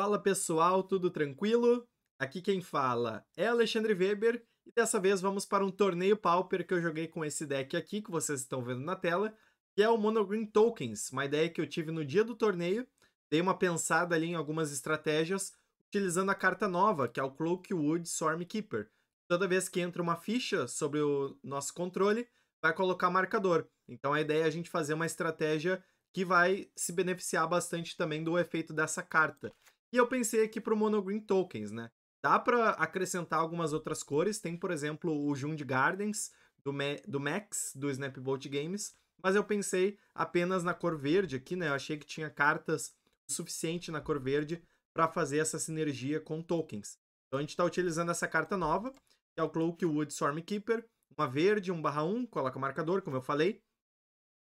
Fala pessoal, tudo tranquilo? Aqui quem fala é Alexandre Weber e dessa vez vamos para um torneio Pauper que eu joguei com esse deck aqui que vocês estão vendo na tela, que é o Monogreen Tokens, uma ideia que eu tive no dia do torneio. Dei uma pensada ali em algumas estratégias utilizando a carta nova, que é o Cloakwood Stormkeeper. Toda vez que entra uma ficha sobre o nosso controle, vai colocar marcador. Então a ideia é a gente fazer uma estratégia que vai se beneficiar bastante também do efeito dessa carta. E eu pensei aqui pro Monogreen Tokens, né? Dá para acrescentar algumas outras cores, tem, por exemplo, o Jund Gardens, do, do Max, do Snapbolt Games, mas eu pensei apenas na cor verde aqui, né? Eu achei que tinha cartas o suficiente na cor verde para fazer essa sinergia com tokens. Então a gente está utilizando essa carta nova, que é o Cloakwood Stormkeeper, uma verde, 1 barra 1, coloca marcador, como eu falei.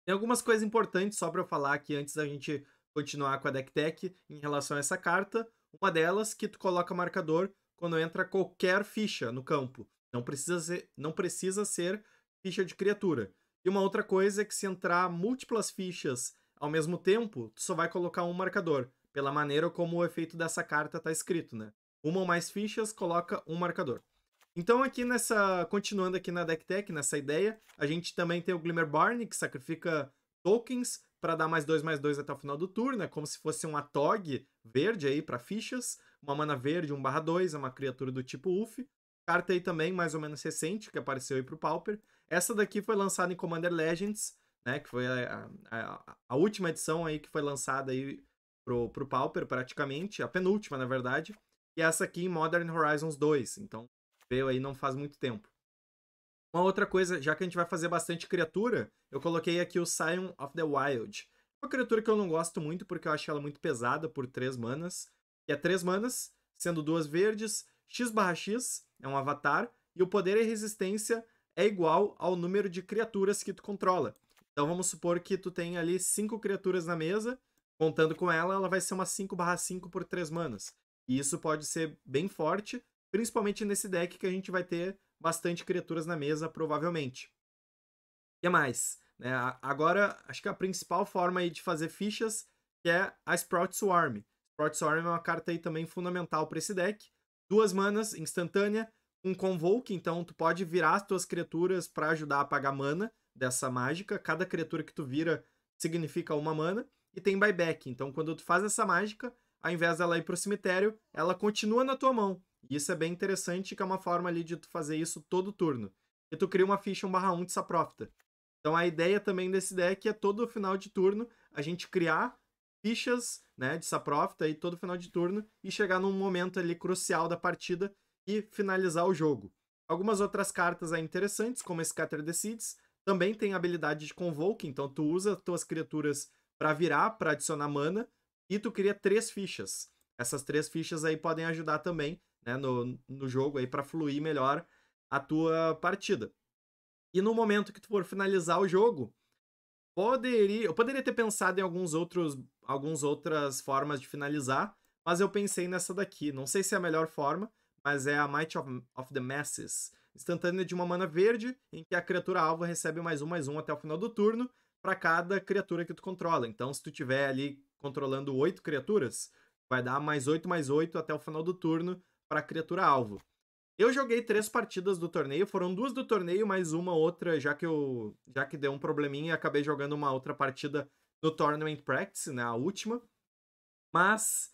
Tem algumas coisas importantes só para eu falar aqui antes da gente continuar com a deck tech em relação a essa carta. Uma delas que tu coloca marcador quando entra qualquer ficha no campo. Não precisa ser, não precisa ser ficha de criatura. E uma outra coisa é que se entrar múltiplas fichas ao mesmo tempo, tu só vai colocar um marcador, pela maneira como o efeito dessa carta está escrito, né? Uma ou mais fichas coloca um marcador. Então aqui nessa, continuando aqui na deck tech, nessa ideia, a gente também tem o Glimmer Barn, que sacrifica tokens para dar mais dois, mais dois até o final do turno. É como se fosse um Atog verde aí para fichas. Uma mana verde, 1 barra 2, é uma criatura do tipo Uf. Carta aí também, mais ou menos recente, que apareceu aí pro Pauper. Essa daqui foi lançada em Commander Legends, né? Que foi a, a, a última edição aí que foi lançada aí pro, pro Pauper, praticamente. A penúltima, na verdade. E essa aqui em Modern Horizons 2. Então, veio aí não faz muito tempo. Uma outra coisa, já que a gente vai fazer bastante criatura, eu coloquei aqui o Scion of the Wild. É uma criatura que eu não gosto muito, porque eu acho ela muito pesada por 3 manas. E é 3 manas, sendo duas verdes, x barra x, é um avatar, e o poder e resistência é igual ao número de criaturas que tu controla. Então vamos supor que tu tem ali 5 criaturas na mesa, contando com ela, ela vai ser uma 5 barra 5 por 3 manas. E isso pode ser bem forte, principalmente nesse deck que a gente vai ter bastante criaturas na mesa, provavelmente. O que mais? Né? agora, acho que a principal forma aí de fazer fichas que é a Sprout Swarm. Sprout Swarm é uma carta aí também fundamental para esse deck. Duas manas, instantânea, um Convoke, então tu pode virar as tuas criaturas para ajudar a pagar mana dessa mágica. Cada criatura que tu vira significa uma mana. E tem buyback, então quando tu faz essa mágica, ao invés dela ir pro cemitério, ela continua na tua mão. E isso é bem interessante, que é uma forma ali de tu fazer isso todo turno. E tu cria uma ficha 1/1 de saprófita. Então a ideia também desse deck é todo final de turno a gente criar fichas né, de saprófita aí todo final de turno e chegar num momento ali crucial da partida e finalizar o jogo. Algumas outras cartas aí interessantes, como Scatter Decides, também tem habilidade de Convoke, então tu usa tuas criaturas para virar, para adicionar mana, e tu cria três fichas. Essas três fichas aí podem ajudar também né, no, no jogo aí para fluir melhor a tua partida. E no momento que tu for finalizar o jogo, poderia, eu poderia ter pensado em alguns outros, algumas outras formas de finalizar, mas eu pensei nessa daqui. Não sei se é a melhor forma, mas é a Might of, of the Masses, instantânea de uma mana verde, em que a criatura alvo recebe mais um mais um até o final do turno para cada criatura que tu controla. Então, se tu tiver ali controlando oito criaturas, vai dar mais oito mais oito até o final do turno para a criatura alvo. Eu joguei três partidas do torneio, foram duas do torneio, mais uma outra, já que eu já que deu um probleminha, acabei jogando uma outra partida no Tournament Practice, né, a última. Mas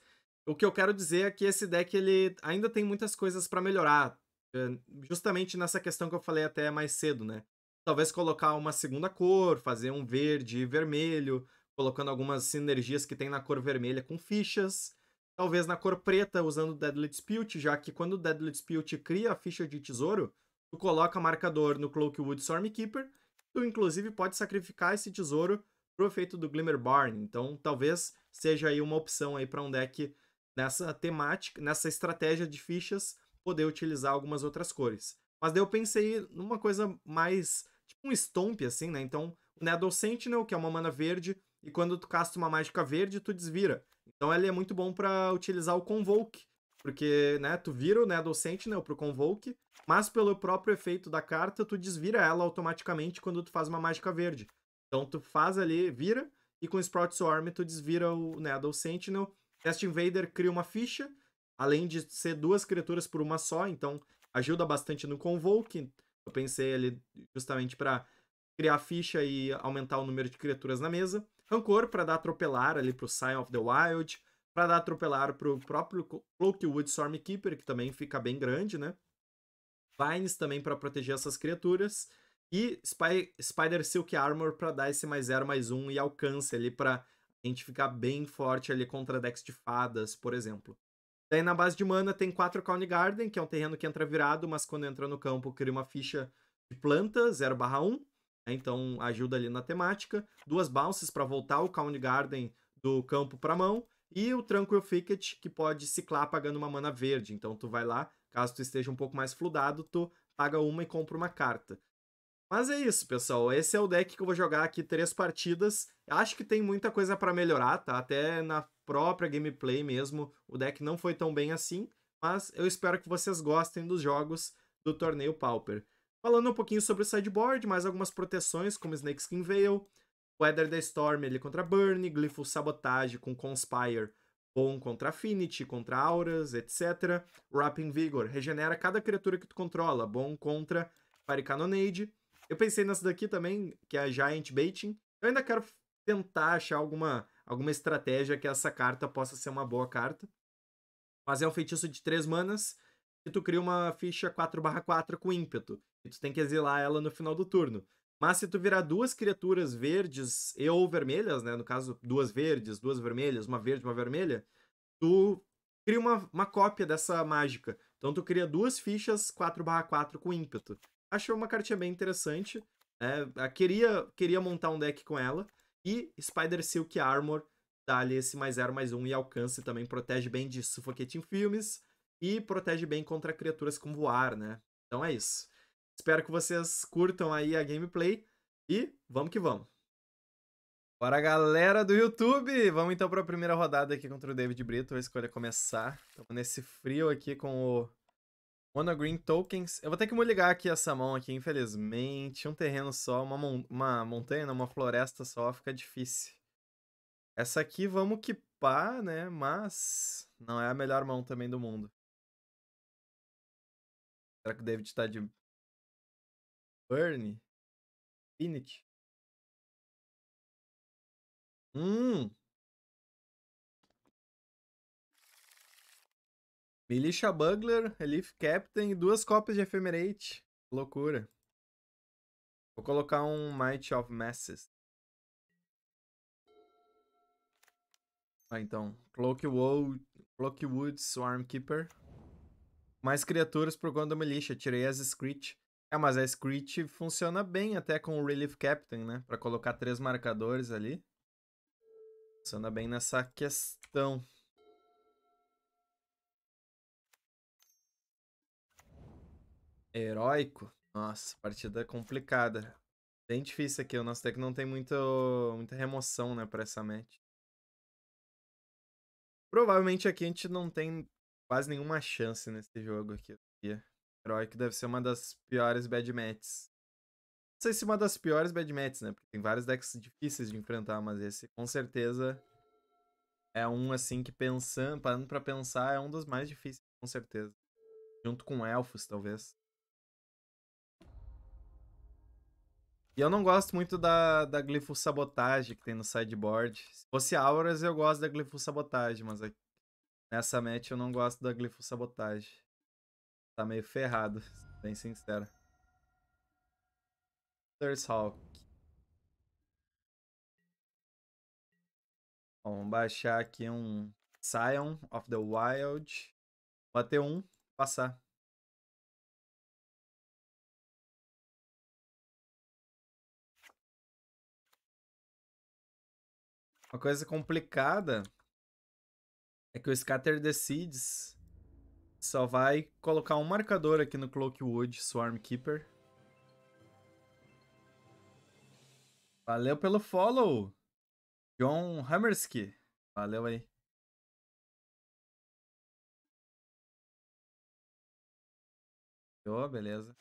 o que eu quero dizer é que esse deck ele ainda tem muitas coisas para melhorar, é, justamente nessa questão que eu falei até mais cedo, né? Talvez colocar uma segunda cor, fazer um verde e vermelho, colocando algumas sinergias que tem na cor vermelha com fichas talvez na cor preta usando o Deadly Dispute, já que quando o Deadly Dispute cria a ficha de tesouro, tu coloca marcador no Cloakwood Stormkeeper, tu inclusive pode sacrificar esse tesouro pro efeito do Glimmer Barn. Então, talvez seja aí uma opção aí para um deck nessa temática, nessa estratégia de fichas, poder utilizar algumas outras cores. Mas daí eu pensei numa coisa mais tipo um stomp assim, né? Então, o Needle Sentinel, né, que é uma mana verde, e quando tu casta uma mágica verde, tu desvira. Então ele é muito bom para utilizar o Convoke, porque, né, tu vira né, o Nettle Sentinel né, pro Convoke, mas pelo próprio efeito da carta, tu desvira ela automaticamente quando tu faz uma mágica verde. Então tu faz ali, vira, e com Sprout Swarm tu desvira o Nettle né, Sentinel. Test Invader cria uma ficha, além de ser duas criaturas por uma só, então ajuda bastante no Convoke. Eu pensei ali justamente para criar ficha e aumentar o número de criaturas na mesa. Rancor para dar atropelar ali pro Sign of the Wild, para dar atropelar pro próprio Cloakwood Stormkeeper, que também fica bem grande, né? Vines também para proteger essas criaturas. E Spy, Spider Silk Armor para dar esse mais 0, mais 1 um, e alcance ali para a gente ficar bem forte ali contra decks de fadas, por exemplo. Daí na base de mana tem 4 county Garden, que é um terreno que entra virado, mas quando entra no campo cria uma ficha de planta 0/1 né? Então ajuda ali na temática. Duas balsas para voltar o Count Garden do campo para mão. E o Tranquil Ficket, que pode ciclar pagando uma mana verde. Então tu vai lá, caso tu esteja um pouco mais fludado, tu paga uma e compra uma carta. Mas é isso, pessoal. Esse é o deck que eu vou jogar aqui três partidas. Acho que tem muita coisa para melhorar, tá? Até na própria gameplay mesmo, o deck não foi tão bem assim. Mas eu espero que vocês gostem dos jogos do Torneio Pauper falando um pouquinho sobre o sideboard, mais algumas proteções, como Snake Skin Veil, Weather the Storm ele contra Burn, Glyphos Sabotage com Conspire, bom contra Affinity, contra Auras, etc. Wrapping Vigor, regenera cada criatura que tu controla, bom contra Fire Cannonade. Eu pensei nessa daqui também, que é a Giant Baiting. Eu ainda quero tentar achar alguma, alguma estratégia que essa carta possa ser uma boa carta. Mas é um feitiço de 3 manas, e tu cria uma ficha 4/4 com ímpeto. E tu tem que exilar ela no final do turno. Mas se tu virar duas criaturas verdes e ou vermelhas, né? No caso, duas verdes, duas vermelhas, uma verde, uma vermelha, tu cria uma, uma cópia dessa mágica. Então tu cria duas fichas 4/4 com ímpeto. Achei uma cartinha bem interessante. É, queria, queria montar um deck com ela. E Spider Silk Armor dá-lhe esse mais 0, mais 1 um, e alcance também. Protege bem de Suffocating Filmes e protege bem contra criaturas com voar, né? Então é isso. Espero que vocês curtam aí a gameplay e vamos que vamos. Bora, galera do YouTube! Vamos então para a primeira rodada aqui contra o David Brito. Eu escolha é começar. Estamos nesse frio aqui com o Mono Green Tokens. Eu vou ter que me ligar aqui essa mão aqui, infelizmente. Um terreno só, uma, mon uma montanha, uma floresta só, fica difícil. Essa aqui vamos que pá, né? Mas não é a melhor mão também do mundo. Será que o David tá de Burn. Finit. Hum. Militia Bugler, Relief Captain e duas cópias de Ephemerate. Loucura. Vou colocar um Might of Masses. Ah, então. Clockwood, Clockwood Swarmkeeper. Mais criaturas por conta da Militia. Tirei as Screech. É, mas a Screech funciona bem até com o Relief Captain, né? Pra colocar três marcadores ali. Funciona bem nessa questão. Heróico? Nossa, partida complicada. Bem difícil aqui. O nosso deck não tem muito, muita remoção, né, pra essa match. Provavelmente aqui a gente não tem quase nenhuma chance nesse jogo aqui. Herói que deve ser uma das piores bad matches. Não sei se uma das piores bad matches, né? Porque tem vários decks difíceis de enfrentar, mas esse com certeza é um assim que pensando, parando para pensar, é um dos mais difíceis, com certeza. Junto com elfos, talvez. E eu não gosto muito da, da Glifo Sabotage que tem no sideboard. Se fosse Auras, eu gosto da Glifo Sabotage, mas aqui, nessa match eu não gosto da Glifo Sabotage tá meio ferrado, bem sincero. Thirst Hawk. vamos baixar aqui um Scion of the Wild. Bater um, passar. Uma coisa complicada é que o Scatter Decides só vai colocar um marcador aqui no Cloakwood Swarm Keeper. Valeu pelo follow, John Hammersky. Valeu aí. Oh, beleza.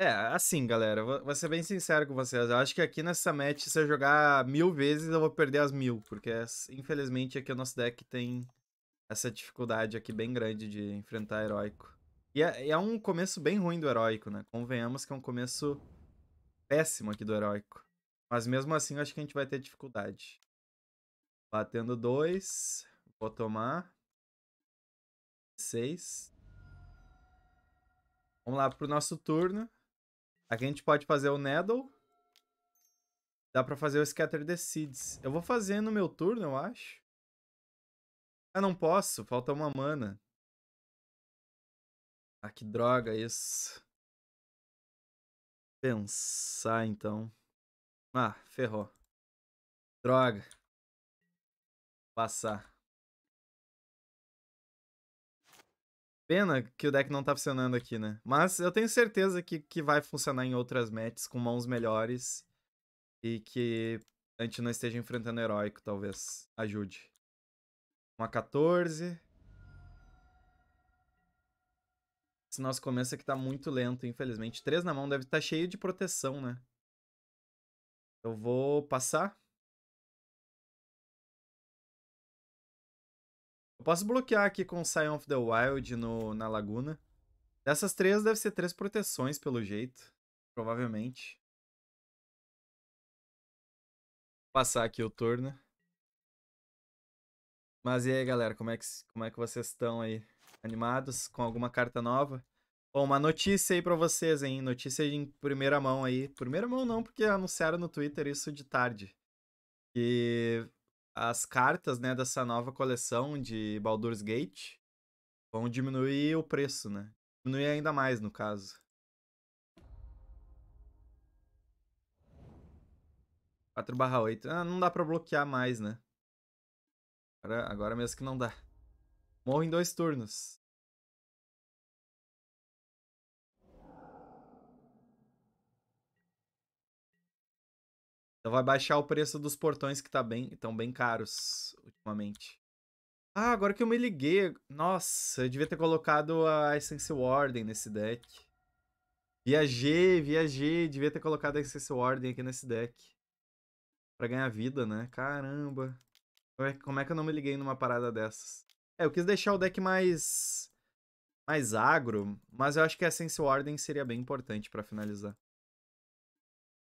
É, assim, galera, vou ser bem sincero com vocês. Eu acho que aqui nessa match, se eu jogar mil vezes, eu vou perder as mil. Porque, infelizmente, aqui o nosso deck tem essa dificuldade aqui bem grande de enfrentar heróico. E é, é, um começo bem ruim do heróico, né? Convenhamos que é um começo péssimo aqui do heróico. Mas mesmo assim, eu acho que a gente vai ter dificuldade. Batendo dois. Vou tomar. Seis. Vamos lá pro nosso turno. Aqui a gente pode fazer o Nettle. Dá pra fazer o Scatter the Seeds. Eu vou fazer no meu turno, eu acho. Ah, não posso. Falta uma mana. Ah, que droga isso. Pensar, então. Ah, ferrou. Droga. Passar. Pena que o deck não tá funcionando aqui, né? Mas eu tenho certeza que, que vai funcionar em outras matches com mãos melhores e que a gente não esteja enfrentando heróico, talvez. Ajude. Uma 14. Esse nosso começo aqui tá muito lento, infelizmente. 3 na mão deve estar tá cheio de proteção, né? Eu vou passar. Eu posso bloquear aqui com Scion of the Wild no, na laguna. Dessas três, deve ser três proteções, pelo jeito. Provavelmente. Vou passar aqui o turno. Mas e aí, galera, como é que, como é que vocês estão aí? Animados? Com alguma carta nova? Bom, uma notícia aí para vocês, hein? Notícia em primeira mão aí. Primeira mão não, porque anunciaram no Twitter isso de tarde. E as cartas, né, dessa nova coleção de Baldur's Gate vão diminuir o preço, né? Diminuir ainda mais, no caso. 4 barra 8. Ah, não dá pra bloquear mais, né? Agora, agora mesmo que não dá. Morro em dois turnos. Então vai baixar o preço dos portões que tá bem, estão bem caros ultimamente. Ah, agora que eu me liguei. Nossa, eu devia ter colocado a Essence Warden nesse deck. Viajei, viajei. Devia ter colocado a Essence Warden aqui nesse deck. Pra ganhar vida, né? Caramba. Como é, como é que eu não me liguei numa parada dessas? É, eu quis deixar o deck mais. mais agro, mas eu acho que a Essential Ordem seria bem importante para finalizar. O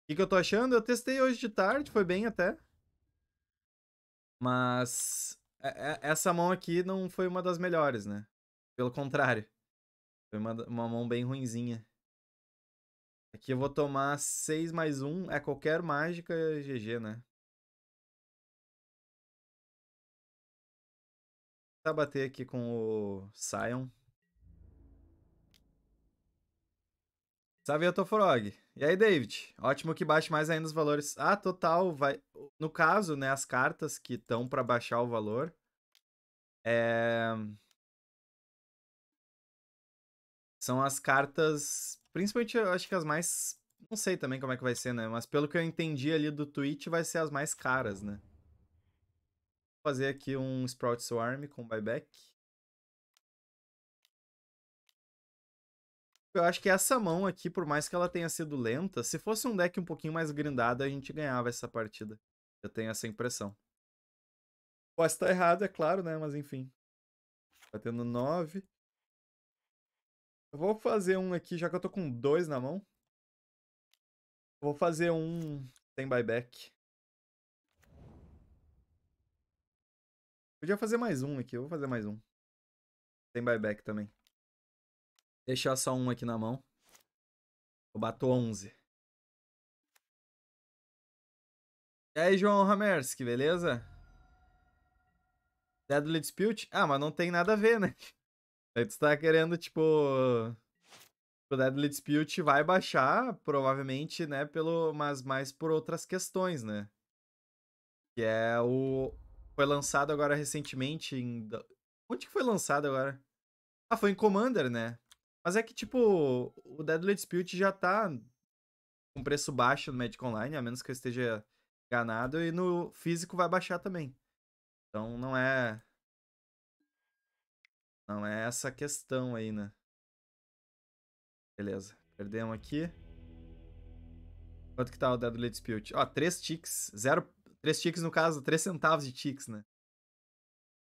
que, que eu tô achando? Eu testei hoje de tarde, foi bem até. Mas é, é, essa mão aqui não foi uma das melhores, né? Pelo contrário. Foi uma, uma mão bem ruinzinha. Aqui eu vou tomar 6 mais 1. É qualquer mágica GG, né? tentar bater aqui com o Sion. Savia Toforog. E aí, David? Ótimo que baixe mais ainda os valores. Ah, total, vai. No caso, né, as cartas que estão para baixar o valor. É... São as cartas. Principalmente, eu acho que as mais. Não sei também como é que vai ser, né? Mas pelo que eu entendi ali do Twitch, vai ser as mais caras, né? fazer aqui um Sprout Swarm com buyback. Eu acho que essa mão aqui, por mais que ela tenha sido lenta, se fosse um deck um pouquinho mais grindado, a gente ganhava essa partida. Eu tenho essa impressão. Pode estar errado, é claro, né? Mas enfim. Batendo tá 9. Eu vou fazer um aqui, já que eu tô com dois na mão. Vou fazer um sem buyback. Podia fazer mais um aqui, eu vou fazer mais um. Tem buyback também. Deixar só um aqui na mão. Eu bato 11. E aí, João Ramerski, beleza? Deadly Dispute? Ah, mas não tem nada a ver, né? Aí tu tá querendo, tipo... O Deadly Dispute vai baixar, provavelmente, né? Pelo... Mas mais por outras questões, né? Que é o, foi lançado agora recentemente em. Onde que foi lançado agora? Ah, foi em Commander, né? Mas é que, tipo, o Deadly Dispute já tá com preço baixo no Magic Online, a menos que eu esteja enganado, e no físico vai baixar também. Então não é. Não é essa questão aí, né? Beleza. Perdemos aqui. Quanto que tá o Deadly Dispute? Ó, 3 ticks, 0 3 ticks, no caso, 3 centavos de ticks, né?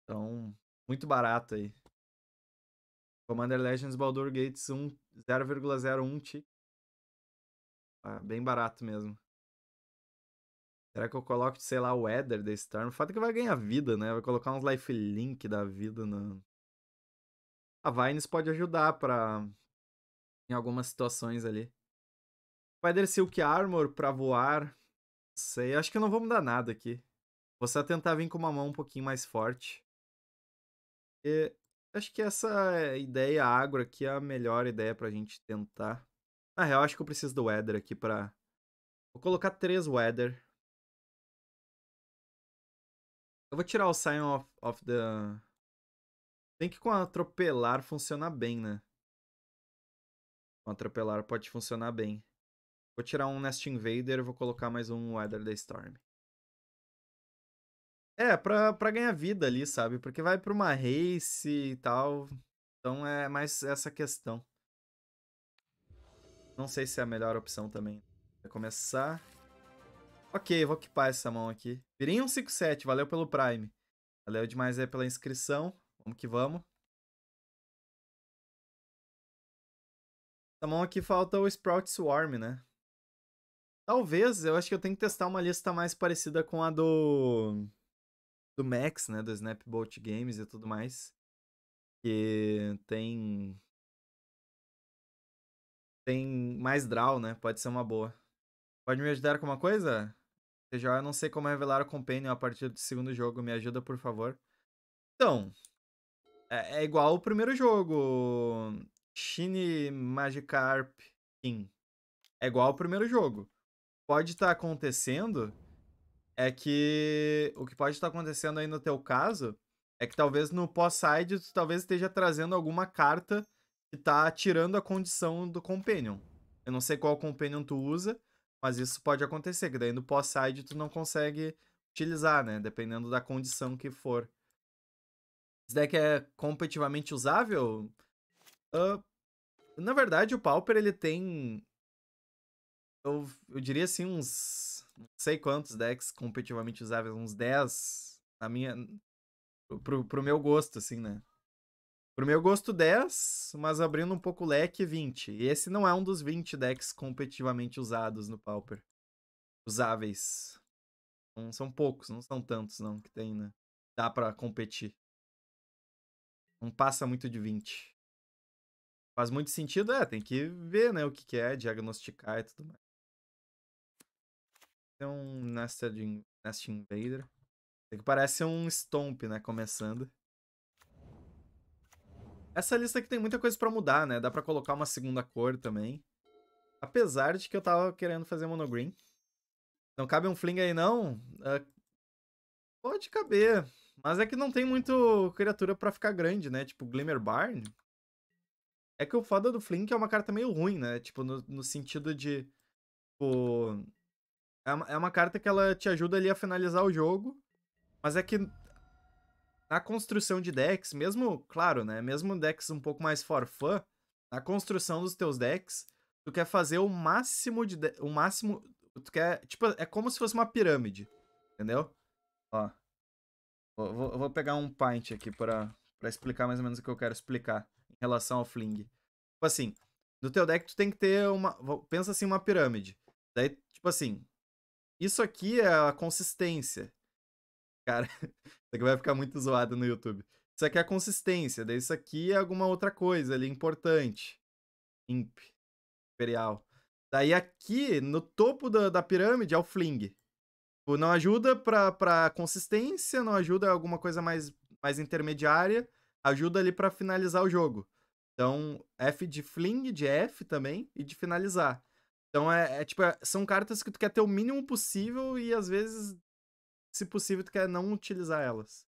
Então, muito barato aí. Commander Legends Baldur Gates 1, 0,01 tick. Ah, bem barato mesmo. Será que eu coloco, sei lá, o weather da Storm? O fato é que vai ganhar vida, né? Vai colocar uns life link da vida na. A Vines pode ajudar pra. Em algumas situações ali. Spider Silk Armor pra voar sei, acho que eu não vou mudar nada aqui. Vou só tentar vir com uma mão um pouquinho mais forte. E acho que essa ideia agro aqui é a melhor ideia pra gente tentar. Na real, acho que eu preciso do weather aqui pra... Vou colocar três weather. Eu vou tirar o Sign of, of the... Tem que com atropelar funcionar bem, né? Com atropelar pode funcionar bem. Vou tirar um Nest Invader e vou colocar mais um Weather the Storm. É, pra, pra ganhar vida ali, sabe? Porque vai pra uma race e tal. Então é mais essa questão. Não sei se é a melhor opção também. Vai começar. Ok, vou equipar essa mão aqui. Virei 157, valeu pelo Prime. Valeu demais aí pela inscrição. Vamos que vamos. Essa mão aqui falta o Sprout Swarm, né? Talvez, eu acho que eu tenho que testar uma lista mais parecida com a do. Do Max, né? Do Snapbolt Games e tudo mais. Que tem. Tem mais draw, né? Pode ser uma boa. Pode me ajudar com uma coisa? TJ, eu não sei como revelar o Companion a partir do segundo jogo. Me ajuda, por favor. Então. É, é igual o primeiro jogo. Shiny Magikarp King. É igual o primeiro jogo pode estar tá acontecendo é que o que pode estar tá acontecendo aí no teu caso é que talvez no pós-side tu talvez esteja trazendo alguma carta que tá tirando a condição do companion. Eu não sei qual companion tu usa, mas isso pode acontecer, que daí no pós-side tu não consegue utilizar, né? Dependendo da condição que for. Esse deck é competitivamente usável? Uh, na verdade, o Pauper ele tem eu, eu diria assim, uns. Não sei quantos decks competitivamente usáveis, uns 10. Na minha. Pro, pro meu gosto, assim, né? Pro meu gosto, 10, mas abrindo um pouco o leque, 20. E esse não é um dos 20 decks competitivamente usados no Pauper. Usáveis. são poucos, não são tantos, não, que tem, né? Dá pra competir. Não passa muito de 20. Faz muito sentido, é, tem que ver, né, o que, que é, diagnosticar e tudo mais. É um Nested, Nest Invader. Esse que parece um Stomp, né? Começando. Essa lista aqui tem muita coisa pra mudar, né? Dá pra colocar uma segunda cor também. Apesar de que eu tava querendo fazer monogreen. Não cabe um fling aí, não? Uh, pode caber. Mas é que não tem muito criatura pra ficar grande, né? Tipo, Glimmer Barn. É que o foda do fling é, é uma carta meio ruim, né? Tipo, no, no sentido de... Tipo, é uma, é uma carta que ela te ajuda ali a finalizar o jogo, mas é que na construção de decks, mesmo, claro, né? Mesmo decks um pouco mais for fun, na construção dos teus decks, tu quer fazer o máximo de, de o máximo, tu quer, tipo, é como se fosse uma pirâmide, entendeu? Ó. Vou, vou, pegar um pint aqui para para explicar mais ou menos o que eu quero explicar em relação ao fling. Tipo assim, no teu deck tu tem que ter uma, pensa assim, uma pirâmide. Daí, tipo assim, isso aqui é a consistência. Cara, isso aqui vai ficar muito zoado no YouTube. Isso aqui é a consistência, daí isso aqui é alguma outra coisa ali importante. Imp. Imperial. Daí aqui, no topo da, da pirâmide, é o fling. Tipo, não ajuda pra, pra consistência, não ajuda alguma coisa mais, mais intermediária, ajuda ali para finalizar o jogo. Então, F de fling, de F também, e de finalizar. Então é, é tipo, é, são cartas que tu quer ter o mínimo possível e às vezes, se possível, tu quer não utilizar elas.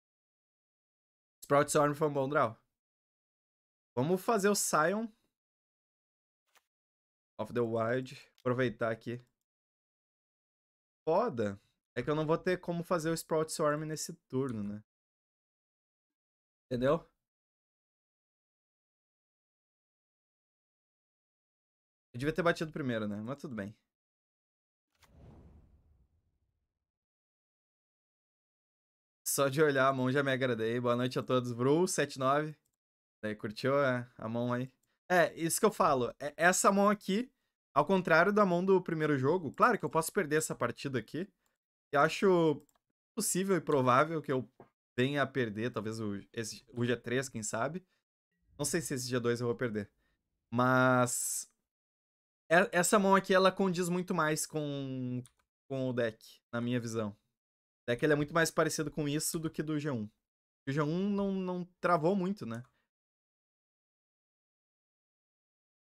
Sprout Storm foi um bom draw. Vamos fazer o Sion. of the Wild. Aproveitar aqui. Foda é que eu não vou ter como fazer o Sprout Swarm nesse turno, né? Entendeu? Eu devia ter batido primeiro, né? Mas tudo bem. Só de olhar a mão já me agradei. Boa noite a todos. Bru79. Daí curtiu a, a mão aí? É, isso que eu falo. É, essa mão aqui, ao contrário da mão do primeiro jogo, claro que eu posso perder essa partida aqui. Eu acho possível e provável que eu venha a perder, talvez o, esse, o G3, quem sabe. Não sei se esse G2 eu vou perder. Mas essa mão aqui, ela condiz muito mais com, com o deck, na minha visão. O deck ele é muito mais parecido com isso do que do G1. O G1 não, não travou muito, né?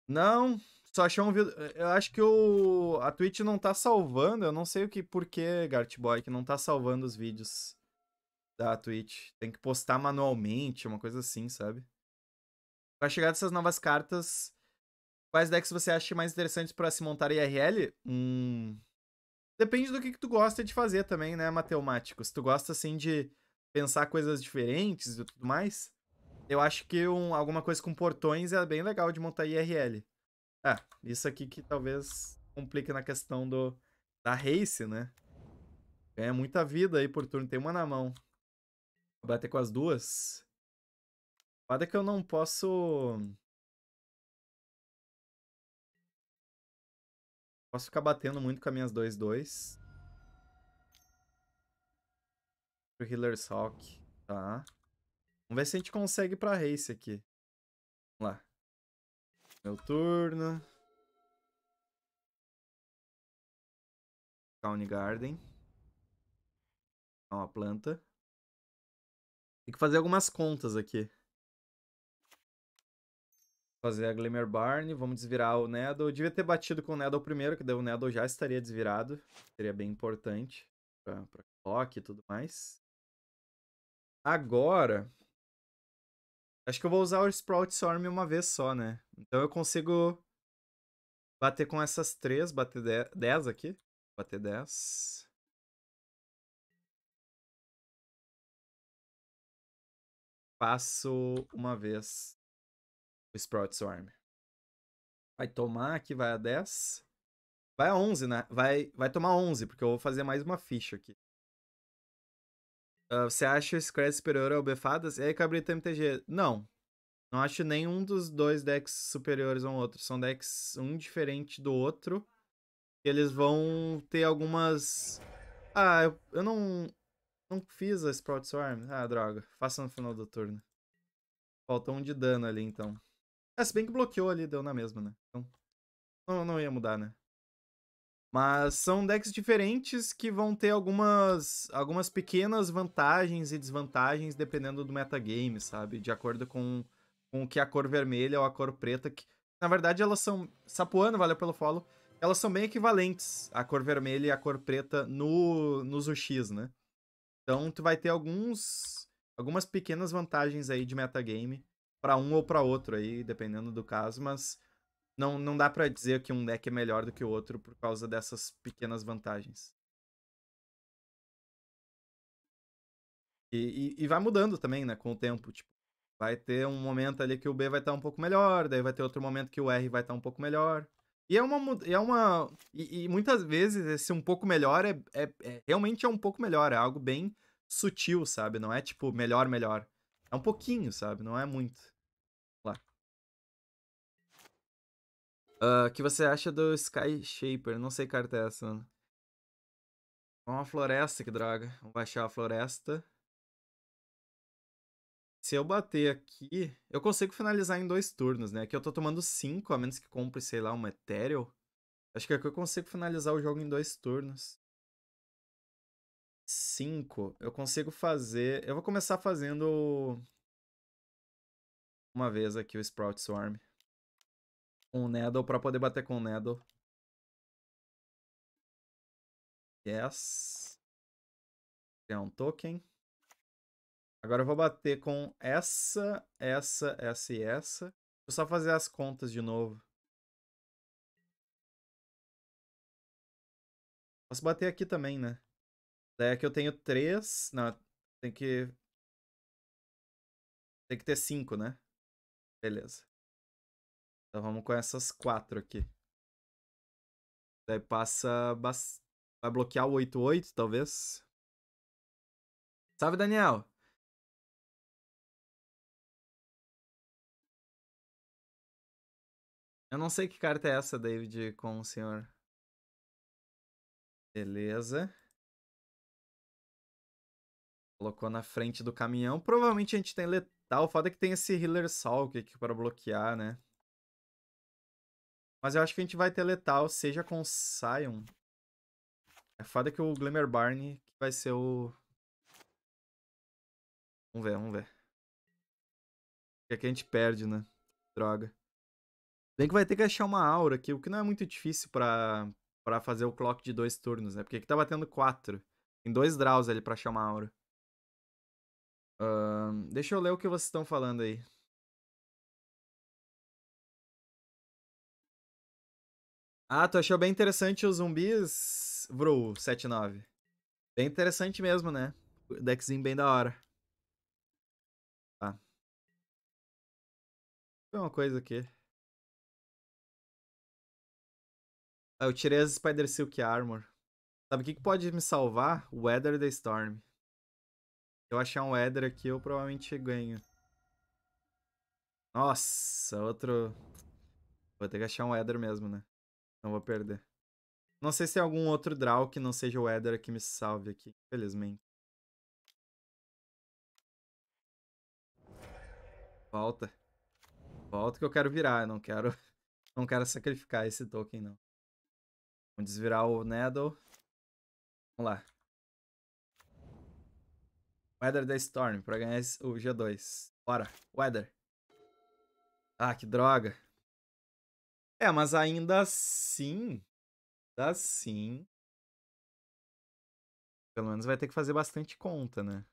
Não, só achou um vídeo. Eu acho que o... a Twitch não tá salvando. Eu não sei o que por que, Gartboy, que não tá salvando os vídeos da Twitch. Tem que postar manualmente, uma coisa assim, sabe? Pra chegar dessas novas cartas, Quais decks você acha mais interessantes para se montar IRL? Hum... Depende do que, que tu gosta de fazer também, né, matemático. Se tu gosta, assim, de pensar coisas diferentes e tudo mais, eu acho que um, alguma coisa com portões é bem legal de montar IRL. Ah, isso aqui que talvez complique na questão do da race, né? Ganha muita vida aí por turno, tem uma na mão. Vou bater com as duas. O é que eu não posso Posso ficar batendo muito com as minhas 2-2. Pro Healer's Hawk. Tá. Vamos ver se a gente consegue pra race aqui. Vamos lá. Meu turno. Town Garden. Uma planta. Tem que fazer algumas contas aqui fazer a Glimmer Barn, vamos desvirar o eu Devia ter batido com o Neddle primeiro, que daí o nedo já estaria desvirado. Seria bem importante para clock e tudo mais. Agora, acho que eu vou usar o Sprout storm uma vez só, né? Então eu consigo bater com essas três, bater 10 aqui. Bater 10. Passo uma vez o Sprout Swarm. Vai tomar que vai a 10. Vai a 11, né? Vai, vai tomar 11, porque eu vou fazer mais uma ficha aqui. Uh, você acha o Scratch superior ao Befadas? E aí, Cabrito MTG? Não. Não acho nenhum dos dois decks superiores ao outro. São decks um diferente do outro. eles vão ter algumas... Ah, eu, eu não... Não fiz a Sprout Swarm. Ah, droga. Faça no final do turno. Faltou um de dano ali, então. É, se bem que bloqueou ali, deu na mesma, né? Então, não, não ia mudar, né? Mas são decks diferentes que vão ter algumas, algumas pequenas vantagens e desvantagens dependendo do metagame, sabe? De acordo com, com o que a cor vermelha ou a cor preta. Que, na verdade, elas são. Sapuano, valeu pelo follow. Elas são bem equivalentes, a cor vermelha e a cor preta no, nos UX, né? Então tu vai ter alguns. algumas pequenas vantagens aí de metagame para um ou para outro aí, dependendo do caso, mas não, não dá para dizer que um deck é melhor do que o outro por causa dessas pequenas vantagens. E, e, e, vai mudando também, né, com o tempo. Tipo, vai ter um momento ali que o B vai estar tá um pouco melhor, daí vai ter outro momento que o R vai estar tá um pouco melhor. E é uma. É uma e, e muitas vezes esse um pouco melhor é, é, é, realmente é um pouco melhor, é algo bem sutil, sabe? Não é tipo melhor, melhor. É um pouquinho, sabe? Não é muito. Lá. Ah, o que você acha do Sky Shaper? Não sei que carta é essa, É uma floresta, que droga. Vamos baixar a floresta. Se eu bater aqui, eu consigo finalizar em dois turnos, né? Aqui eu tô tomando cinco, a menos que compre, sei lá, uma Ethereal. Acho que aqui é eu consigo finalizar o jogo em dois turnos. 5, eu consigo fazer. Eu vou começar fazendo. Uma vez aqui o Sprout Swarm. Um Needle pra poder bater com o Needle. Yes. Criar é um token. Agora eu vou bater com essa, essa, essa e essa. Deixa eu só fazer as contas de novo. Posso bater aqui também, né? Daí aqui eu tenho três. Não, tem que. Tem que ter cinco, né? Beleza. Então vamos com essas quatro aqui. Daí passa. Vai bloquear o 8-8, talvez. Salve, Daniel! Eu não sei que carta é essa, David, com o senhor. Beleza. Colocou na frente do caminhão. Provavelmente a gente tem letal. O foda é que tem esse Healer Salk aqui é pra bloquear, né? Mas eu acho que a gente vai ter letal, seja com Sion. É foda que o Glimmer que vai ser o... Vamos ver, vamos ver. Porque aqui é a gente perde, né? Droga. Bem que vai ter que achar uma aura aqui, o que não é muito difícil pra, pra fazer o clock de dois turnos, né? Porque aqui tá batendo quatro. Tem dois draws ali pra achar uma aura. Uh, deixa eu ler o que vocês estão falando aí. Ah, tu achou bem interessante os zumbis, Vru 79. Bem interessante mesmo, né? Deckzinho bem da hora. Tá. ver uma coisa aqui. Ah, eu tirei as Spider Silk Armor. Sabe o que, que pode me salvar? Weather the Storm eu achar um Eder aqui, eu provavelmente ganho. Nossa, outro... Vou ter que achar um Eder mesmo, né? Não vou perder. Não sei se tem algum outro draw que não seja o Eder que me salve aqui, infelizmente. Volta. Volta que eu quero virar, eu não quero... Não quero sacrificar esse token, não. Vamos desvirar o Nettle. Vamos lá. Weather da Storm pra ganhar o G2. Bora, Weather. Ah, que droga. É, mas ainda assim... Ainda assim... Pelo menos vai ter que fazer bastante conta, né?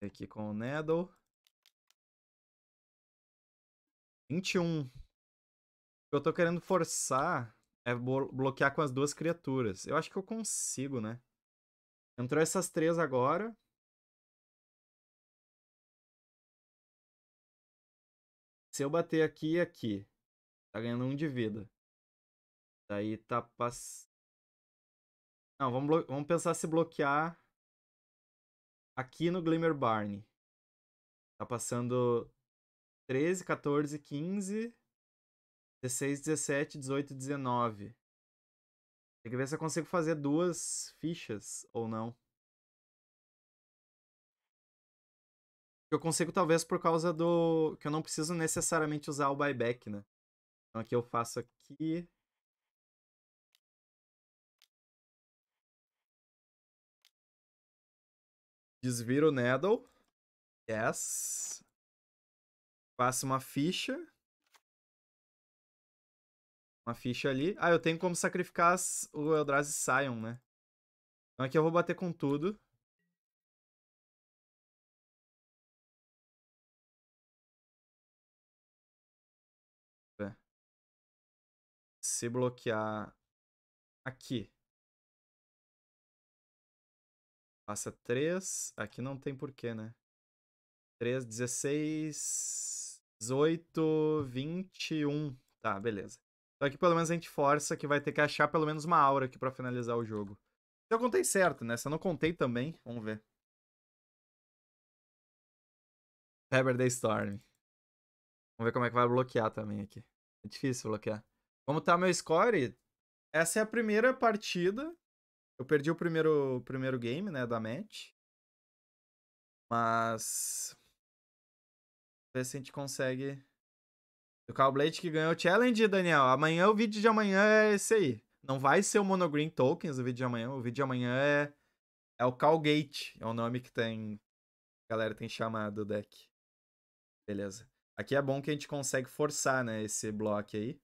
Aqui com o Needle. 21. Eu tô querendo forçar é bloquear com as duas criaturas. Eu acho que eu consigo, né? Entrou essas três agora. Se eu bater aqui e aqui, tá ganhando um de vida. Daí tá pass... Não, vamos, blo... vamos pensar se bloquear aqui no Glimmer Barn. Tá passando 13, 14, 15, 16, 17, 18, 19. Tem que ver se eu consigo fazer duas fichas ou não. Eu consigo talvez por causa do... Que eu não preciso necessariamente usar o buyback, né? Então aqui eu faço aqui... Desviro o Neddle. Yes. Passa uma ficha. Uma ficha ali. Ah, eu tenho como sacrificar as, o Eldrazi Sion, né? Então aqui eu vou bater com tudo. É. Se bloquear aqui. Passa 3. Aqui não tem porquê, né? 3, 16. 18, 21. Tá, beleza. Então aqui pelo menos a gente força que vai ter que achar pelo menos uma aura aqui pra finalizar o jogo. Se eu contei certo, né? Se eu não contei também, vamos ver. Feber Day Storm. Vamos ver como é que vai bloquear também aqui. É difícil bloquear. Como tá meu score? Essa é a primeira partida. Eu perdi o primeiro, primeiro game, né, da match. Mas Ver se a gente consegue. O Cowblade que ganhou o challenge, Daniel. Amanhã o vídeo de amanhã é esse aí. Não vai ser o Monogreen Tokens o vídeo de amanhã. O vídeo de amanhã é, é o Cowgate. É o nome que tem. A galera tem chamado o deck. Beleza. Aqui é bom que a gente consegue forçar, né, esse bloco aí.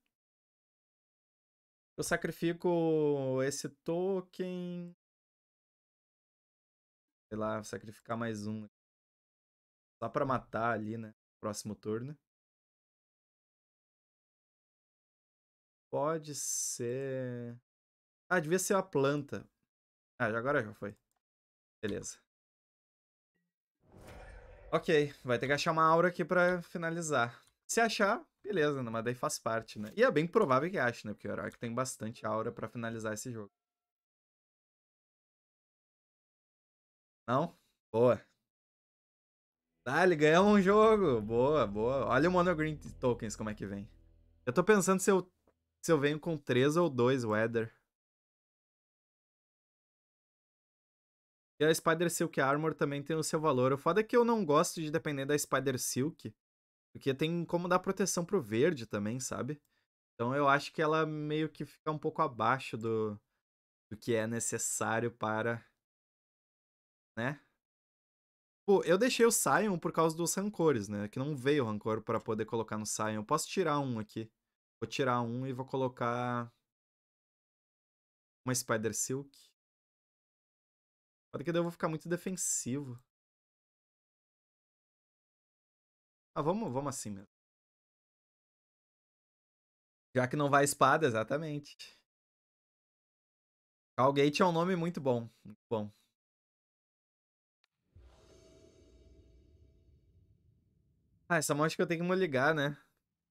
Eu sacrifico esse token. Sei lá, sacrificar mais um. Só pra matar ali, né? próximo turno. Pode ser. Ah, devia ser a planta. Ah, agora já foi. Beleza. Ok, vai ter que achar uma aura aqui pra finalizar. Se achar, beleza, né, mas daí faz parte, né? E é bem provável que ache, né? Porque o herói tem bastante aura pra finalizar esse jogo. Não? Boa. Tá, ele ganhou um jogo. Boa, boa. Olha o Monogreen Tokens como é que vem. Eu tô pensando se eu, se eu venho com 3 ou 2 Weather. E a Spider Silk Armor também tem o seu valor. O foda é que eu não gosto de depender da Spider Silk. Porque tem como dar proteção pro verde também, sabe? Então eu acho que ela meio que fica um pouco abaixo do, do que é necessário para. Né? Pô, tipo, eu deixei o Sion por causa dos rancores, né? Que não veio o rancor para poder colocar no Sion. Eu posso tirar um aqui. Vou tirar um e vou colocar uma Spider Silk. Pode que daí eu vou ficar muito defensivo. Ah, vamos, vamos assim mesmo. Já que não vai espada, exatamente. Calgate é um nome muito bom. Muito bom. Ah, essa mão acho que eu tenho que me ligar, né?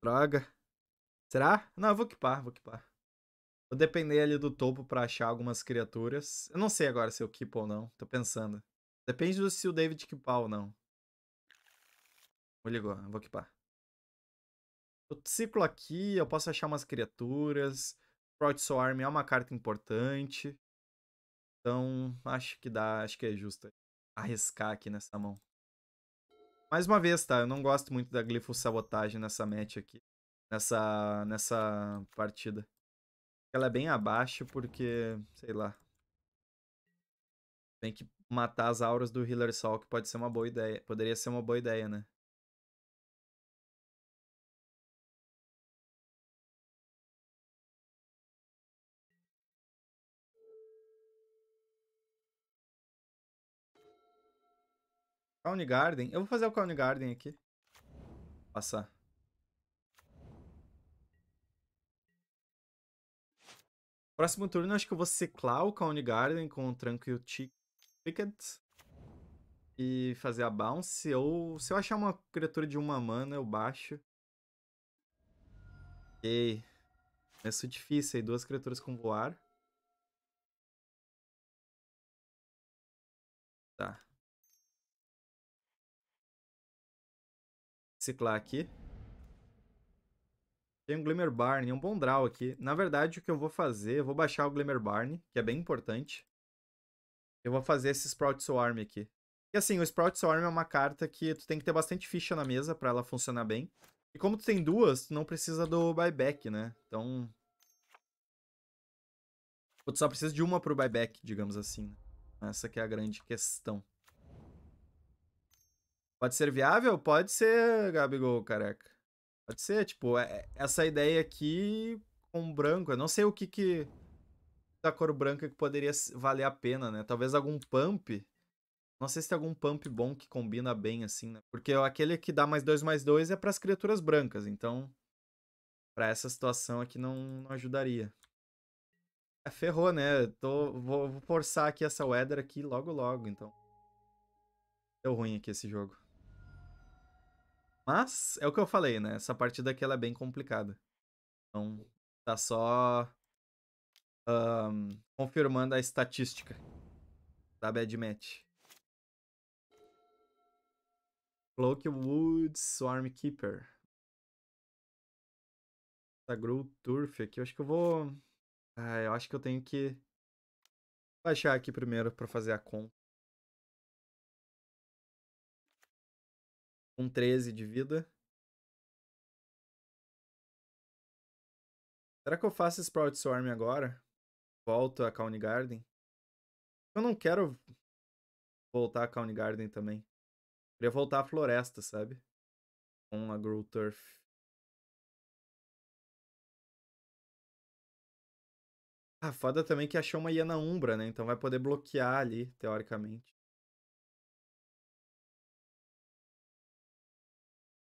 Droga. Será? Não, eu vou equipar, vou equipar. Vou depender ali do topo pra achar algumas criaturas. Eu não sei agora se eu equipo ou não, tô pensando. Depende do se o David equipar ou não. Vou ligou, vou equipar. Eu ciclo aqui, eu posso achar umas criaturas. Sprout Swarm é uma carta importante. Então, acho que dá, acho que é justo arriscar aqui nessa mão. Mais uma vez, tá? Eu não gosto muito da glifo sabotagem nessa match aqui. Nessa, nessa partida. Ela é bem abaixo porque, sei lá. Tem que matar as auras do Healer Sol, que pode ser uma boa ideia. Poderia ser uma boa ideia, né? Cown Garden. Eu vou fazer o Cown Garden aqui. Passar. Próximo turno, acho que eu vou ciclar o Cown Garden com o Tranquil Ticket. E fazer a Bounce. Ou se eu achar uma criatura de uma mana, eu baixo. Ok. Começo difícil aí. Duas criaturas com voar. ciclar aqui. Tem um Glimmer Barney, um bom draw aqui. Na verdade, o que eu vou fazer, eu vou baixar o Glimmer Barney, que é bem importante. Eu vou fazer esse Sprout Swarm aqui. E assim, o Sprout Swarm é uma carta que tu tem que ter bastante ficha na mesa para ela funcionar bem. E como tu tem duas, tu não precisa do buyback, né? Então... Tipo, tu só precisa de uma pro buyback, digamos assim. Né? Essa que é a grande questão. Pode ser viável? Pode ser, Gabigol, careca. Pode ser, tipo, é, é, essa ideia aqui com branco. Eu não sei o que que da cor branca que poderia valer a pena, né? Talvez algum pump. Não sei se tem algum pump bom que combina bem, assim, né? Porque aquele que dá mais dois mais dois é para as criaturas brancas, então para essa situação aqui não, não ajudaria. É, ferrou, né? Tô, vou, vou forçar aqui essa weather aqui logo logo, então. Deu ruim aqui esse jogo. Mas é o que eu falei, né? Essa partida aqui ela é bem complicada. Então, tá só um, confirmando a estatística da Bad Match. Cloak Wood Swarm Keeper. Turf aqui. Eu acho que eu vou. Ah, eu acho que eu tenho que baixar aqui primeiro para fazer a conta. com 13 de vida. Será que eu faço Sprout Swarm agora? Volto a County Garden? Eu não quero voltar a County Garden também. queria voltar à floresta, sabe? Com a Grow Turf. Ah, foda também que achou uma iana umbra, né? Então vai poder bloquear ali, teoricamente.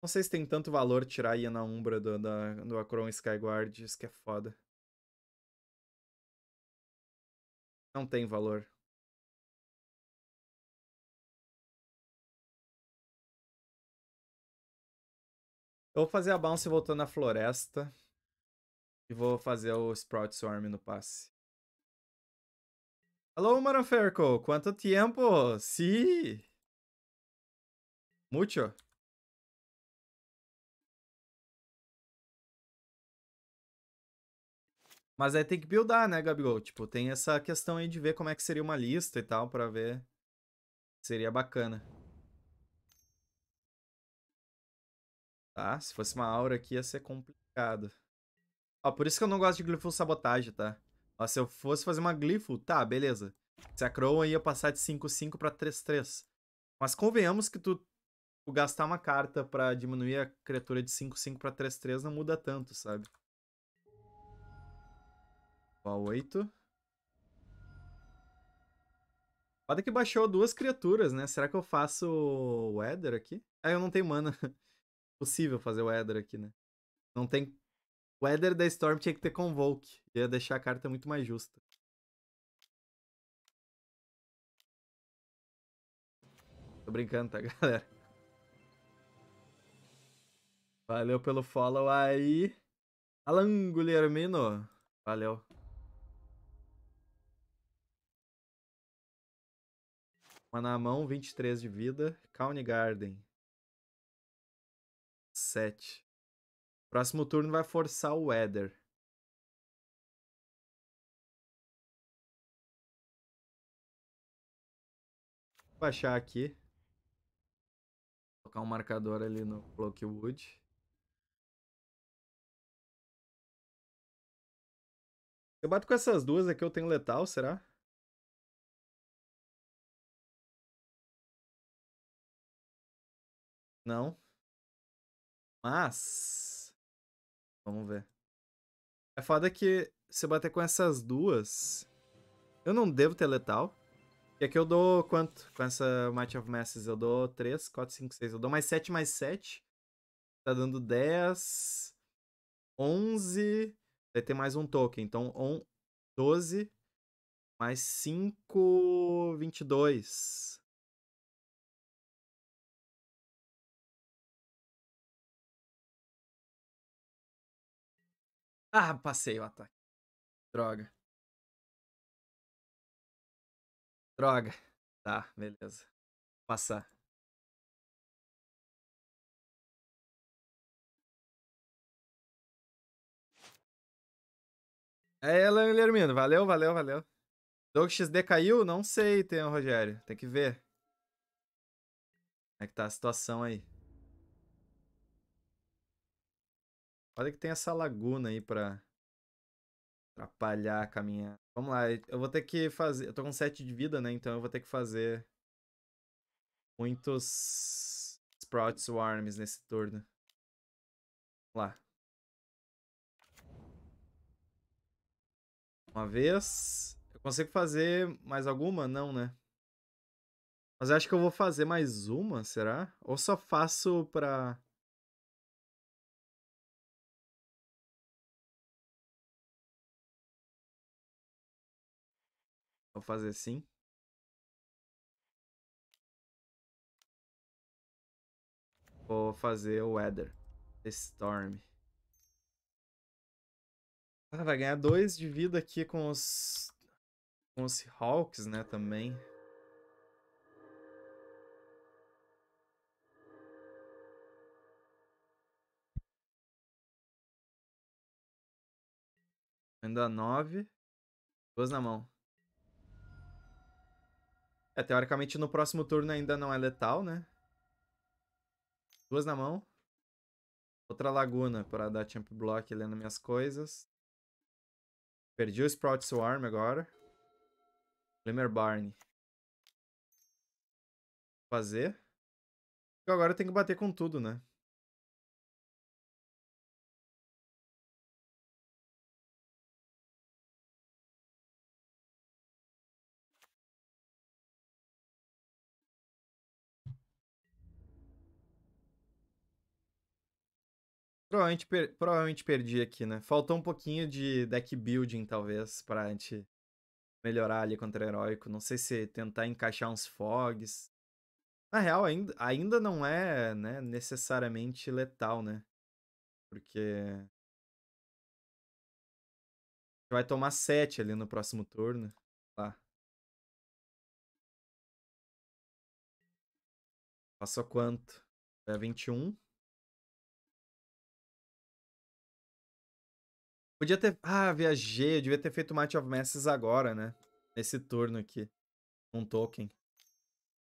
Não sei se tem tanto valor tirar a Yana Umbra do, do Acron Skyguard, isso que é foda. Não tem valor. Eu vou fazer a bounce voltando na floresta. E vou fazer o Sprout Swarm no passe. Alô, Maranferco! Quanto tempo? Sim! Sí. Mucho! Mas aí tem que buildar, né, Gabigol? Tipo, tem essa questão aí de ver como é que seria uma lista e tal, pra ver. Seria bacana. Tá? Se fosse uma aura aqui, ia ser complicado. Ó, por isso que eu não gosto de glifo sabotagem, tá? Ó, se eu fosse fazer uma glifo, tá, beleza. Se a Crowan ia passar de 5-5 pra 3-3. Mas convenhamos que tu, tu gastar uma carta pra diminuir a criatura de 5-5 pra 3-3 não muda tanto, sabe? Ó, 8. Foda que baixou duas criaturas, né? Será que eu faço o eder aqui? Ah, eu não tenho mana. Possível fazer o eder aqui, né? Não tem... O eder da Storm tinha que ter Convoke. Ia deixar a carta muito mais justa. Tô brincando, tá, galera? Valeu pelo follow aí. Alan Guilhermino. Valeu. Manamão, 23 de vida. County Garden. 7. Próximo turno vai forçar o Weather. Vou baixar aqui. colocar um marcador ali no Clockwood. Eu bato com essas duas aqui, eu tenho letal, será? Não. Mas. Vamos ver. É foda que se eu bater com essas duas. Eu não devo ter letal. E aqui eu dou quanto? Com essa Might of Masses eu dou 3, 4, 5, 6. Eu dou mais 7, mais 7. Tá dando 10. 11. Vai ter mais um token. Então, on, 12. Mais 5, 22. Ah, passei o ataque. Ah, tá. Droga. Droga. Tá, beleza. Passar. É ela, Guilhermino. Valeu, valeu, valeu. Doug XD caiu? Não sei, tem o Rogério. Tem que ver. Como é que tá a situação aí. Olha que tem essa laguna aí pra atrapalhar a caminhada. Vamos lá, eu vou ter que fazer... Eu tô com 7 de vida, né? Então eu vou ter que fazer muitos Sprouts Worms nesse turno. Vamos lá. Uma vez. Eu consigo fazer mais alguma? Não, né? Mas eu acho que eu vou fazer mais uma, será? Ou só faço pra Vou fazer assim. Vou fazer o Weather. Storm. Ah, vai ganhar dois de vida aqui com os... Com os Hawks, né, também. Ainda nove. Duas na mão. É, teoricamente no próximo turno ainda não é letal, né? Duas na mão. Outra laguna para dar champ block lendo minhas coisas. Perdi o Sprout Swarm agora. Glimmer Barney. Fazer. E agora eu tenho que bater com tudo, né? Provavelmente, per... Provavelmente perdi aqui, né? Faltou um pouquinho de deck building, talvez, pra gente melhorar ali contra heróico. Não sei se tentar encaixar uns fogs. Na real, ainda, ainda não é né, necessariamente letal, né? Porque. Vai tomar 7 ali no próximo turno. Lá. Tá. Passou quanto? É 21. Podia ter... Ah, viajei. Eu devia ter feito Might of Masses agora, né? Nesse turno aqui. Um token.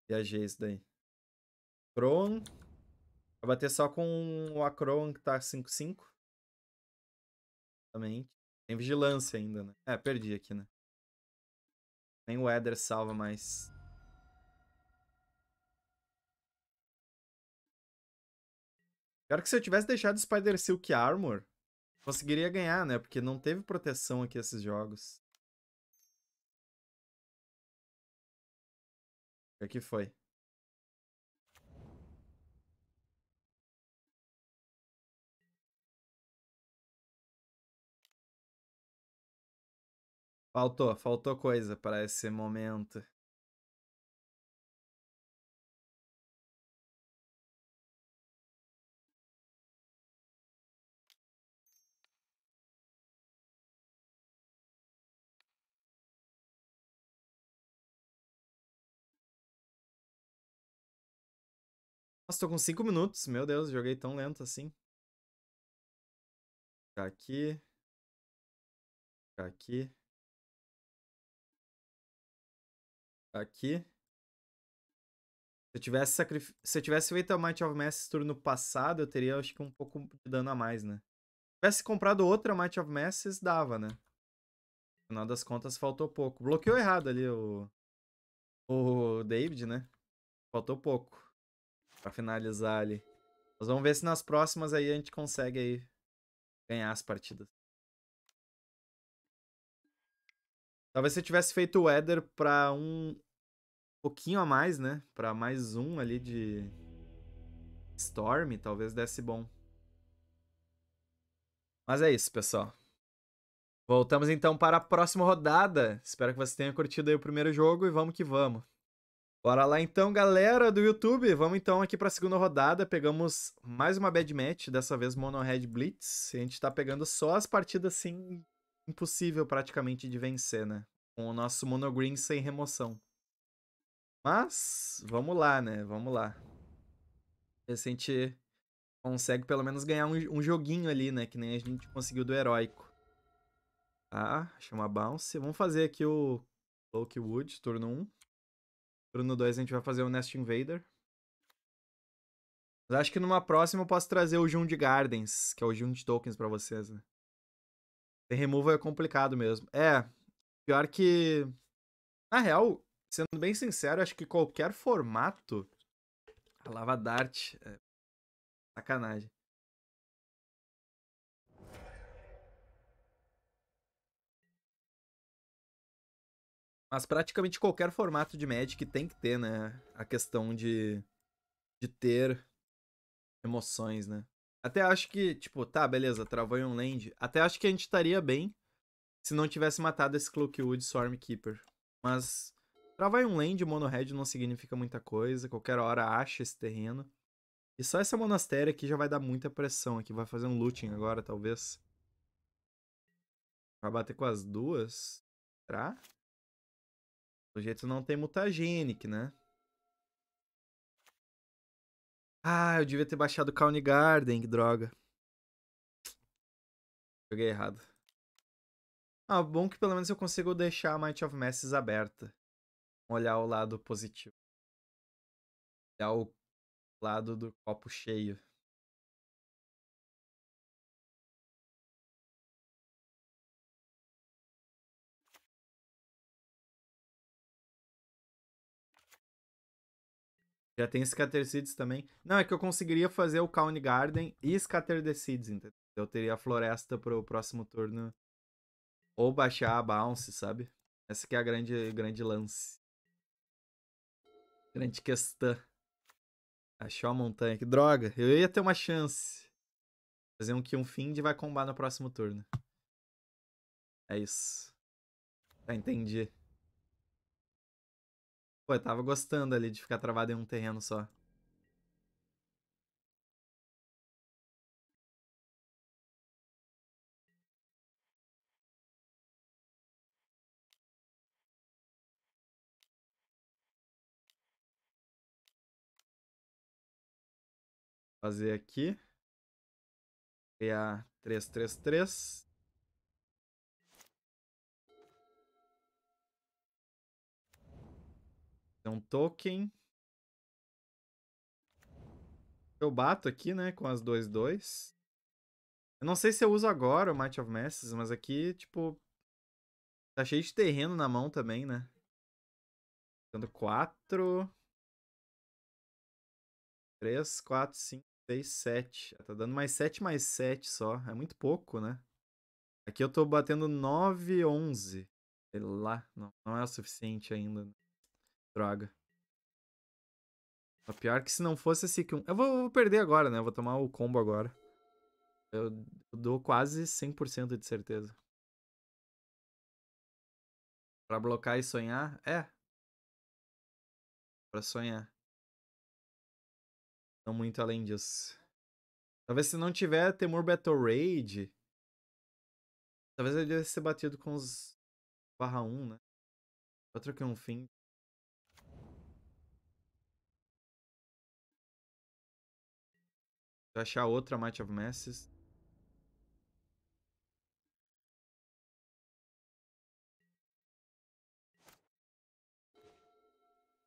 Viajei isso daí. Croon. Vai bater só com o Acron, que tá 5-5. também Tem vigilância ainda, né? É, perdi aqui, né? Nem o Eder salva mais. Pior que se eu tivesse deixado Spider Silk Armor, conseguiria ganhar, né? Porque não teve proteção aqui esses jogos. O que é foi? Faltou, faltou coisa para esse momento. Nossa, tô com 5 minutos. Meu Deus, joguei tão lento assim. Ficar tá aqui. Ficar tá aqui. Tá aqui. Se eu tivesse, sacrif... Se eu tivesse feito a Might of Master no passado, eu teria, acho que, um pouco de dano a mais, né? Se tivesse comprado outra Might of Masses, dava, né? No final das contas, faltou pouco. Bloqueou errado ali o... O David, né? Faltou pouco. Pra finalizar ali. Nós vamos ver se nas próximas aí a gente consegue aí ganhar as partidas. Talvez se eu tivesse feito o Eder pra um pouquinho a mais, né? Pra mais um ali de Storm, talvez desse bom. Mas é isso, pessoal. Voltamos então para a próxima rodada. Espero que você tenha curtido aí o primeiro jogo e vamos que vamos. Bora lá então, galera do YouTube. Vamos então aqui para a segunda rodada. Pegamos mais uma bad match, dessa vez Mono Red Blitz. E a gente está pegando só as partidas assim impossível praticamente de vencer, né? Com o nosso Mono Green sem remoção. Mas vamos lá, né? Vamos lá. se a gente consegue pelo menos ganhar um, um joguinho ali, né? Que nem a gente conseguiu do heróico. Tá, ah, chama bounce. Vamos fazer aqui o Loki Wood, turno 1. Bruno 2 a gente vai fazer o Nest Invader. Mas acho que numa próxima eu posso trazer o Jund Gardens, que é o Jund Tokens para vocês, né? Tem Removal é complicado mesmo. É, pior que... Na real, sendo bem sincero, acho que qualquer formato... A Lava Dart... É... Sacanagem. Mas praticamente qualquer formato de Magic tem que ter, né? A questão de, de ter emoções, né? Até acho que, tipo, tá, beleza, travou em um land. Até acho que a gente estaria bem se não tivesse matado esse Cloakwood swarm keeper Mas travar em um land mono red não significa muita coisa. Qualquer hora acha esse terreno. E só essa monastéria aqui já vai dar muita pressão aqui. Vai fazer um looting agora, talvez. Vai bater com as duas? Será? Do jeito não tem mutagênico né? Ah, eu devia ter baixado County Garden, que droga. Joguei errado. Ah, bom é que pelo menos eu consigo deixar a Might of Masses aberta. Olhar o lado positivo. Olhar o lado do copo cheio. Já tem Scatter Seeds também. Não, é que eu conseguiria fazer o Count Garden e Scatter the Seeds, entendeu? Eu teria a floresta pro próximo turno. Ou baixar a Bounce, sabe? Essa que é a grande, grande lance. Grande questão. Achou a montanha. Que droga. Eu ia ter uma chance. Fazer um que um Find vai combar no próximo turno. É isso. Tá, entendi. Pô, eu tava gostando ali de ficar travado em um terreno só. Fazer aqui. Criar três três três É um token. Eu bato aqui, né, com as 2-2. Eu não sei se eu uso agora o Might of Masses, mas aqui, tipo... Tá cheio de terreno na mão também, né? Dando 4... 3, 4, 5, 6, 7. Tá dando mais 7 mais 7 só. É muito pouco, né? Aqui eu tô batendo 9, 11. Sei lá, não, não é o suficiente ainda. Né? Droga. A pior que se não fosse esse que um... Eu vou, vou, perder agora, né? Eu vou tomar o combo agora. Eu, eu dou quase 100% de certeza. Pra blocar e sonhar? É. Pra sonhar. Não muito além disso. Talvez se não tiver Temur Battle Raid... Talvez ele deve ser batido com os barra 1, né? Eu troquei é um fim. achar outra Might of Masses.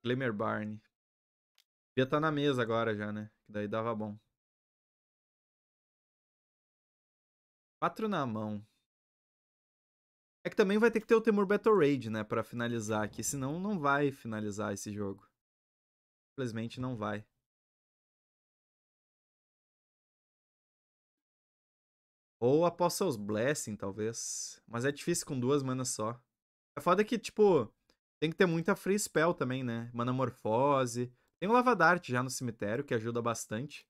Glimmer Barn. Devia estar tá na mesa agora já, né? Que daí dava bom. Quatro na mão. É que também vai ter que ter o Temur Battle Raid, né? Pra finalizar aqui. Senão não vai finalizar esse jogo. Simplesmente não vai. Ou Apostles Blessing, talvez. Mas é difícil com duas manas só. A foda é que, tipo, tem que ter muita free spell também, né? Mana Morfose. Tem o Lava Dart já no cemitério, que ajuda bastante.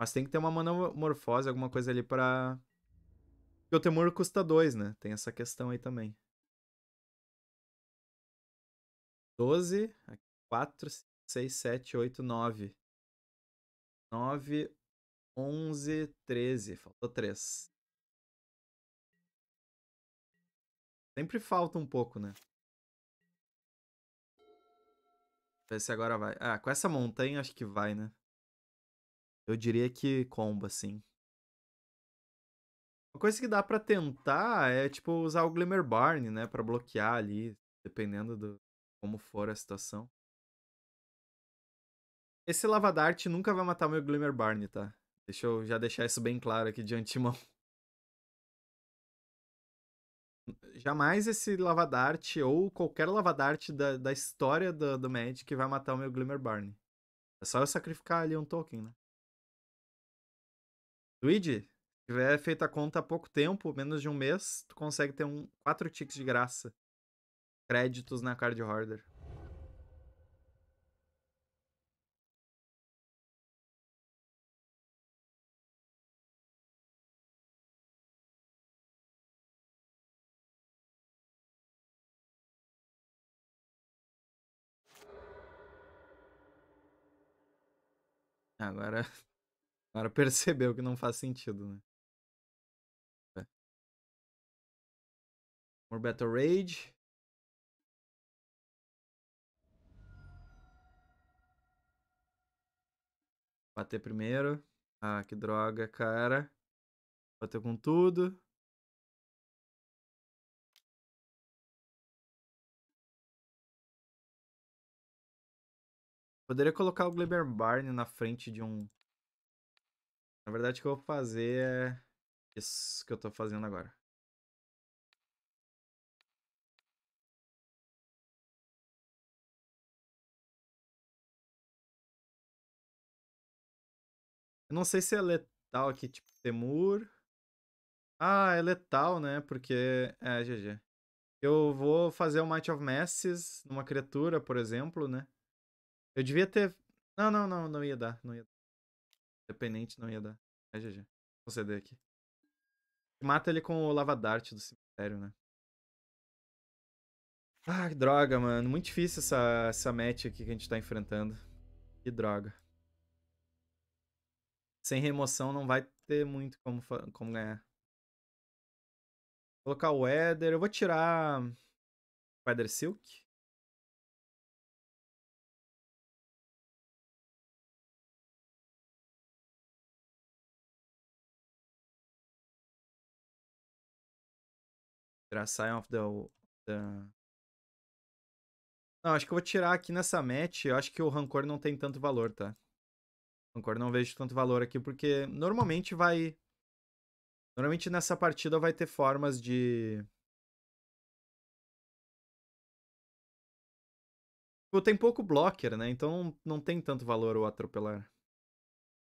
Mas tem que ter uma Mana Morfose, alguma coisa ali pra... Porque o Temor custa dois, né? Tem essa questão aí também. doze quatro seis sete oito nove nove onze treze Faltou três Sempre falta um pouco, né? Ver se agora vai. Ah, com essa montanha acho que vai, né? Eu diria que comba, sim. Uma coisa que dá para tentar é, tipo, usar o Glimmer Barn, né? para bloquear ali, dependendo do como for a situação. Esse Lava Dart nunca vai matar meu Glimmer Barn, tá? Deixa eu já deixar isso bem claro aqui de antemão jamais esse Lavadarte ou qualquer Lavadarte da, da história do, do Magic vai matar o meu Glimmer Barney. É só eu sacrificar ali um token, né? Luigi, se tiver feito a conta há pouco tempo, menos de um mês, tu consegue ter um, quatro ticks de graça. Créditos na Card Hoarder. Agora, agora percebeu que não faz sentido, né? É. More Battle Rage. Bater primeiro. Ah, que droga, cara. Bateu com tudo. Poderia colocar o Gleber Barney na frente de um... Na verdade, o que eu vou fazer é isso que eu tô fazendo agora. Eu não sei se é letal aqui, tipo, Temur. Ah, é letal, né? Porque... É, GG. Eu vou fazer o Might of Masses numa criatura, por exemplo, né? Eu devia ter. Não, não, não, não ia dar. Não ia dar. não ia dar. É GG. Vou ceder aqui. Mata ele com o Lava Dart do cemitério, né? Ah, que droga, mano. Muito difícil essa, essa match aqui que a gente tá enfrentando. Que droga. Sem remoção não vai ter muito como, como ganhar. Vou colocar o Weather. Eu vou tirar. Weather Silk. Sign of the, the... Não, acho que eu vou tirar aqui nessa match. Eu acho que o Rancor não tem tanto valor, tá? Rancor não vejo tanto valor aqui, porque normalmente vai... Normalmente nessa partida vai ter formas de... Tipo, tem pouco blocker, né? Então não tem tanto valor o atropelar.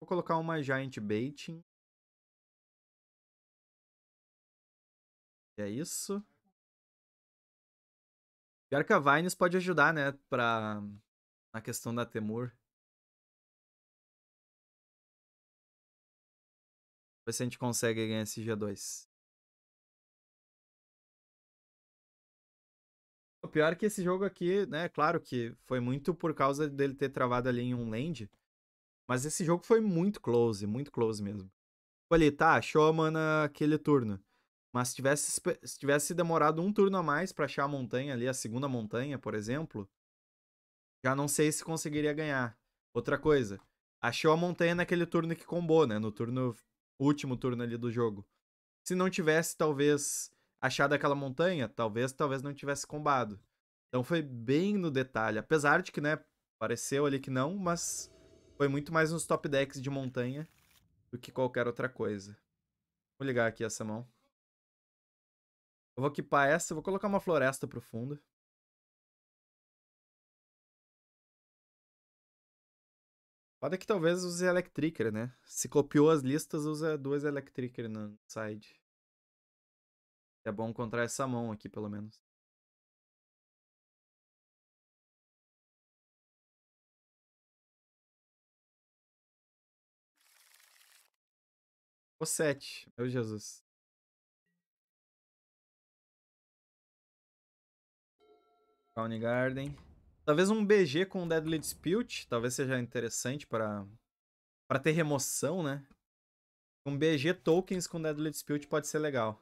Vou colocar uma Giant Baiting. É isso. Pior que a Vines pode ajudar, né? Pra... Na questão da Temur. Ver se a gente consegue ganhar esse G2. O pior é que esse jogo aqui, né? Claro que foi muito por causa dele ter travado ali em um land. Mas esse jogo foi muito close, muito close mesmo. Olha, tá, achou, mana aquele turno. Mas se tivesse, se tivesse demorado um turno a mais para achar a montanha ali, a segunda montanha, por exemplo, já não sei se conseguiria ganhar. Outra coisa, achou a montanha naquele turno que combou, né? No turno último turno ali do jogo. Se não tivesse, talvez achado aquela montanha, talvez, talvez não tivesse combado. Então foi bem no detalhe, apesar de que, né, pareceu ali que não, mas foi muito mais nos top decks de montanha do que qualquer outra coisa. Vou ligar aqui essa mão. Eu vou equipar essa, vou colocar uma floresta pro fundo. Pode que talvez use Electricker, né? Se copiou as listas, usa duas Electricker no side. É bom encontrar essa mão aqui, pelo menos. O 7, meu Jesus. County Garden. Talvez um BG com Deadly Dispute, talvez seja interessante para para ter remoção, né? Um BG tokens com Deadly Dispute pode ser legal.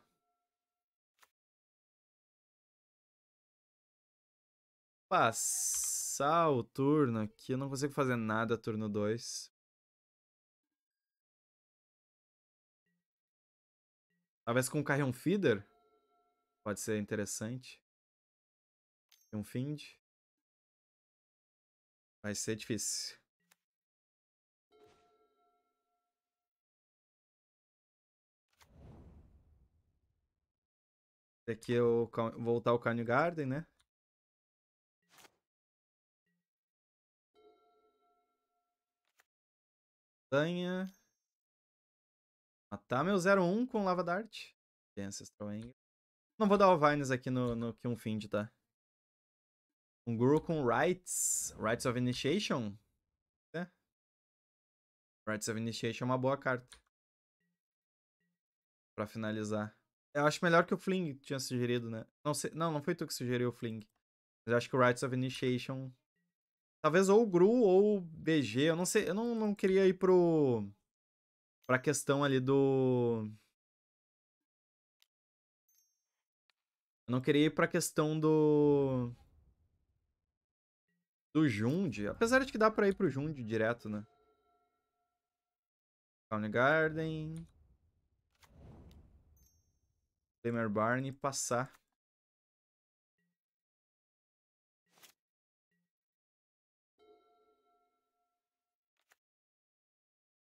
Passar o turno aqui, eu não consigo fazer nada turno 2. Talvez com um Carrion Feeder pode ser interessante. É um find. Vai ser difícil. Daqui eu é voltar o Canyon Garden, né? Montanha. Matar meu 01 com Lava Dart. Ancestral Anger. Não vou dar o Vines aqui no, no find tá? Um guru com rights. Rights of Initiation? É. Rights of Initiation é uma boa carta. Pra finalizar. Eu acho melhor que o Fling tinha sugerido, né? Não, não, não foi tu que sugeriu o Fling. Mas eu acho que o Rights of Initiation. Talvez ou o Gru ou o BG. Eu não sei. Eu não, não queria ir pro. Pra questão ali do. Eu não queria ir pra questão do do Jund. Apesar de que dá pra ir pro Jund direto, né? Town Garden. Flamer Barn e passar.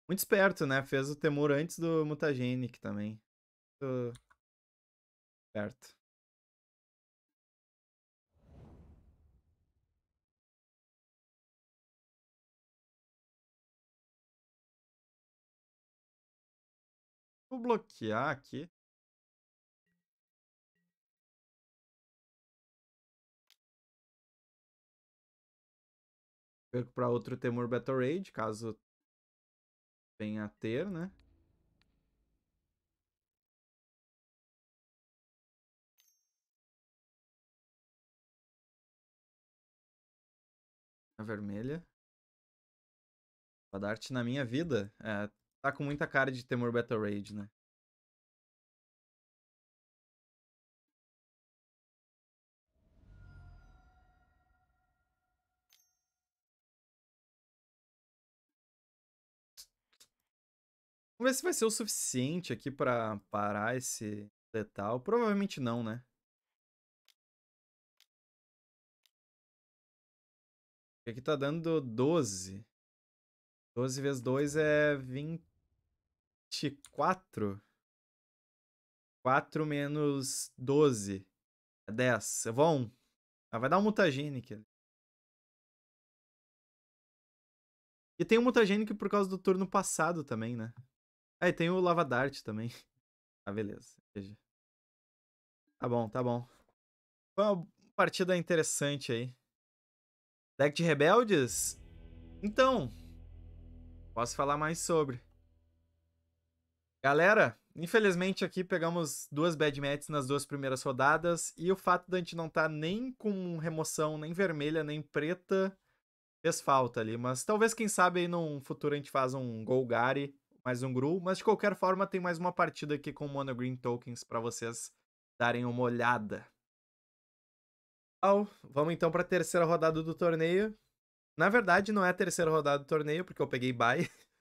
Muito esperto, né? Fez o temor antes do Mutagenic também. Muito... Esperto. Vou bloquear aqui. Perco para outro Temur Battle Raid, caso venha a ter, né? A vermelha. na minha vida. É, Tá com muita cara de Temor Battle Raid, né? Vamos ver se vai ser o suficiente aqui pra parar esse letal. Provavelmente não, né? Aqui tá dando 12. 12 vezes 2 é 20. 24. 4 menos 12 é 10. Eu vou a 1. Ela vai dar um mutagênico. E tem um mutagênico por causa do turno passado também, né? Ah, e tem o Lava Dart também. Ah, beleza. Veja. Tá bom, tá bom. Foi uma partida interessante aí. Deck de Rebeldes? Então, posso falar mais sobre. Galera, infelizmente aqui pegamos duas bad nas duas primeiras rodadas e o fato da gente não estar tá nem com remoção, nem vermelha, nem preta, fez falta ali. Mas talvez, quem sabe, aí num futuro a gente faz um Golgari, mais um Gru. Mas de qualquer forma, tem mais uma partida aqui com Mono Green Tokens para vocês darem uma olhada. Vamos então para a terceira rodada do torneio. Na verdade, não é a terceira rodada do torneio, porque eu peguei bye.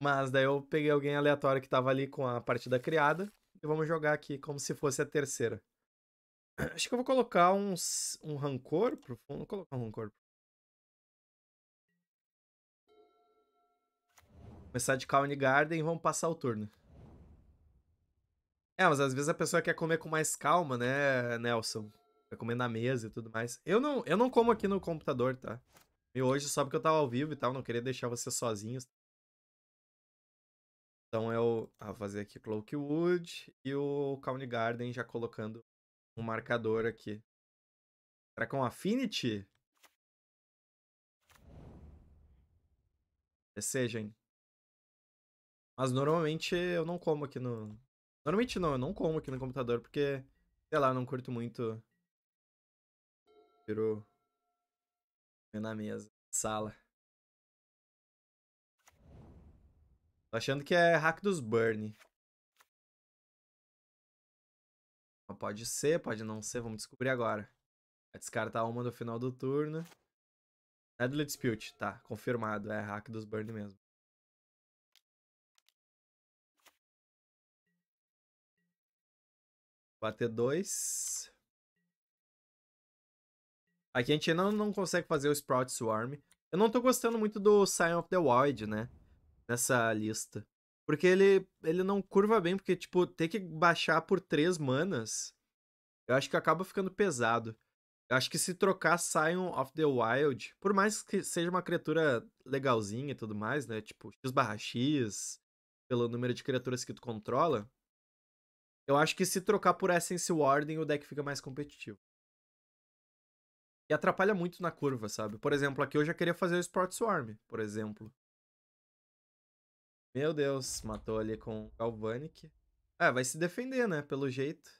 Mas daí eu peguei alguém aleatório que tava ali com a partida criada. E vamos jogar aqui como se fosse a terceira. Acho que eu vou colocar uns, um rancor pro fundo. Vou colocar um rancor. Começar de County Garden e vamos passar o turno. É, mas às vezes a pessoa quer comer com mais calma, né, Nelson? Quer comer na mesa e tudo mais. Eu não, eu não como aqui no computador, tá? E hoje só porque eu tava ao vivo e tal, não queria deixar vocês sozinhos. Então eu ah, vou fazer aqui Cloakwood e o County Garden já colocando um marcador aqui. Será que é um Affinity? seja. Mas normalmente eu não como aqui no... Normalmente não, eu não como aqui no computador porque, sei lá, eu não curto muito... Virou... na mesa, sala. Tô achando que é hack dos Burn. Pode ser, pode não ser, vamos descobrir agora. Vai descartar uma no final do turno. É Deadly Dispute, tá, confirmado, é hack dos Burn mesmo. Bater dois. Aqui a gente não, não consegue fazer o Sprout Swarm. Eu não tô gostando muito do Sign of the Void, né? nessa lista. Porque ele, ele não curva bem, porque, tipo, ter que baixar por três manas, eu acho que acaba ficando pesado. Eu acho que se trocar Sion of the Wild, por mais que seja uma criatura legalzinha e tudo mais, né? Tipo, X barra X, pelo número de criaturas que tu controla, eu acho que se trocar por Essence Warden, o deck fica mais competitivo. E atrapalha muito na curva, sabe? Por exemplo, aqui eu já queria fazer o Sport Swarm, por exemplo. Meu Deus, matou ali com Galvanic. É, vai se defender, né? Pelo jeito.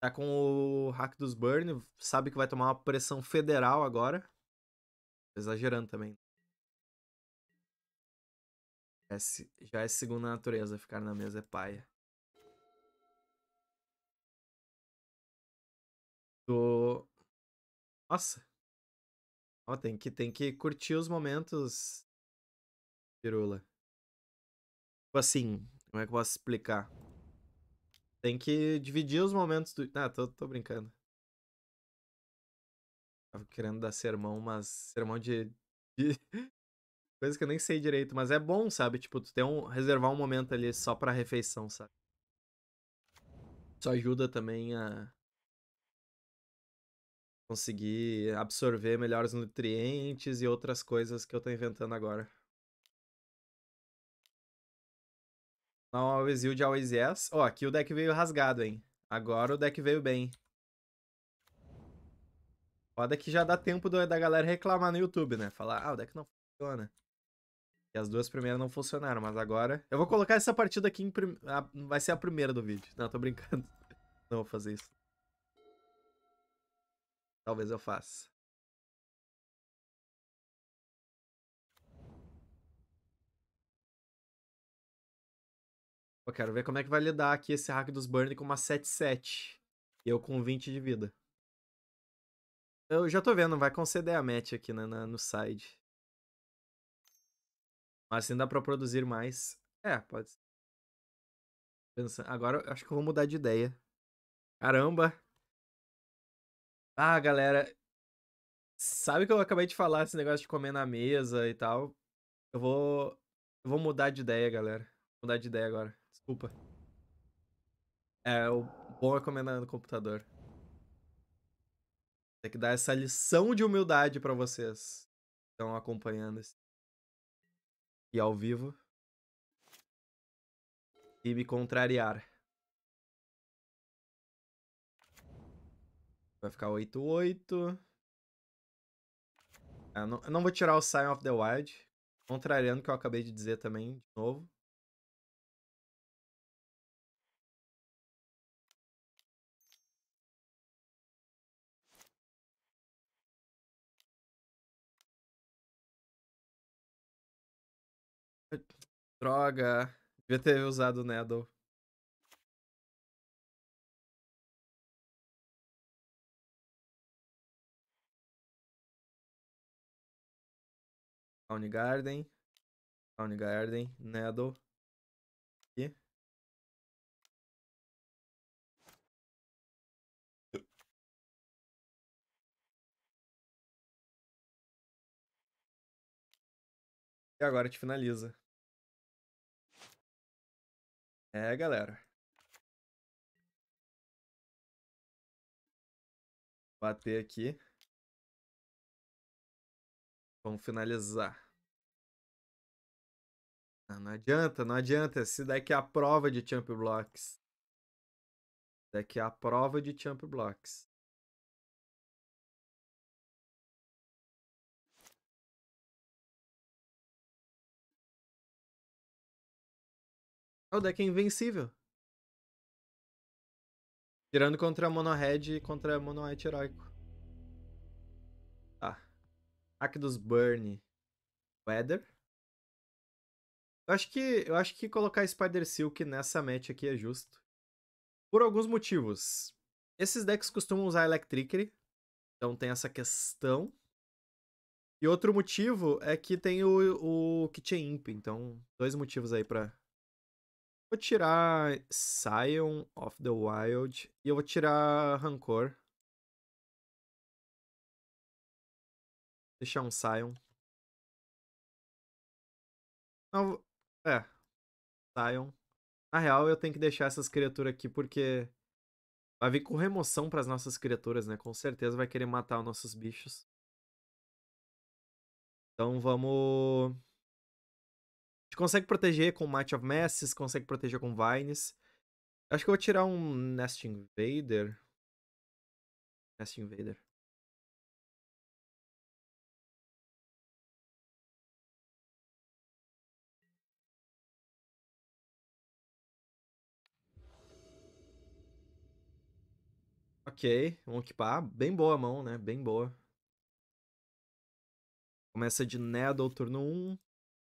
Tá com o hack dos Burn, sabe que vai tomar uma pressão federal agora. Tô exagerando também. É já é segunda natureza ficar na mesa, é paia. Tô... Nossa. Ó, tem que, tem que curtir os momentos, Pirula. Tipo assim, como é que eu posso explicar? Tem que dividir os momentos do. Ah, tô, tô brincando. Tava querendo dar sermão, mas sermão de. de... Coisa que eu nem sei direito, mas é bom, sabe? Tipo, tu tem um. reservar um momento ali só pra refeição, sabe? Isso ajuda também a. conseguir absorver melhores nutrientes e outras coisas que eu tô inventando agora. Não always yield, always yes. Ó, oh, aqui o deck veio rasgado, hein? Agora o deck veio bem. Foda que já dá tempo do, da galera reclamar no YouTube, né? Falar, ah, o deck não funciona. E as duas primeiras não funcionaram, mas agora... Eu vou colocar essa partida aqui em... Prim... vai ser a primeira do vídeo. Não, tô brincando. Não vou fazer isso. Talvez eu faça. Eu quero ver como é que vai lidar aqui esse hack dos Burn com uma 7-7. Eu com 20 de vida. Eu já tô vendo, vai conceder a match aqui né, na, no side. Mas assim dá pra produzir mais. É, pode ser. Pensando, agora acho que eu vou mudar de ideia. Caramba! Ah, galera. Sabe que eu acabei de falar esse negócio de comer na mesa e tal? Eu vou. Eu vou mudar de ideia, galera. Vou mudar de ideia agora. Desculpa. É, o bom é combinar no computador. Tem que dar essa lição de humildade para vocês que estão acompanhando esse... e ao vivo. E me contrariar. Vai ficar 8-8. Eu não, não vou tirar o Sign of the Wild. Contrariando o que eu acabei de dizer também, de novo. Droga. Devia ter usado o Neddle. Town Garden. Town Garden. Aqui. E agora te finaliza. É, galera. Bater aqui. Vamos finalizar. Não, ah, não adianta, não adianta. Esse daqui é a prova de Champ Blocks. Esse daqui é a prova de Champ Blocks. É o deck é invencível. Tirando contra Mono Red e contra Mono White Heroico. Tá. dos Burn. Weather. Eu acho que, eu acho que colocar Spider Silk nessa match aqui é justo. Por alguns motivos. Esses decks costumam usar Electricry. Então tem essa questão. E outro motivo é que tem o, o Kitchen Imp. Então, dois motivos aí pra, Vou tirar Scion of the Wild e eu vou tirar Rancor. Deixar um Scion. Não, é. Scion. Na real, eu tenho que deixar essas criaturas aqui porque vai vir com remoção para as nossas criaturas, né? Com certeza vai querer matar os nossos bichos. Então vamos consegue proteger com Might of Masses, consegue proteger com Vines. Acho que eu vou tirar um Nest Invader. Nest Invader. Ok, vamos equipar. Bem boa a mão, né? Bem boa. Começa de Neddle, turno 1.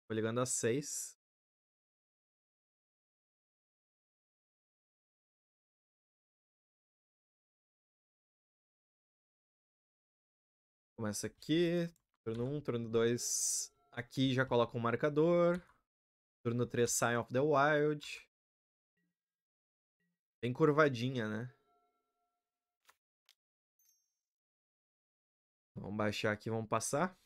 Tô ligando a 6. Começa aqui, turno 1, um, turno 2, aqui já coloca um marcador. Turno 3, Sign of the Wild. Bem curvadinha, né? Vamos baixar aqui, vamos passar.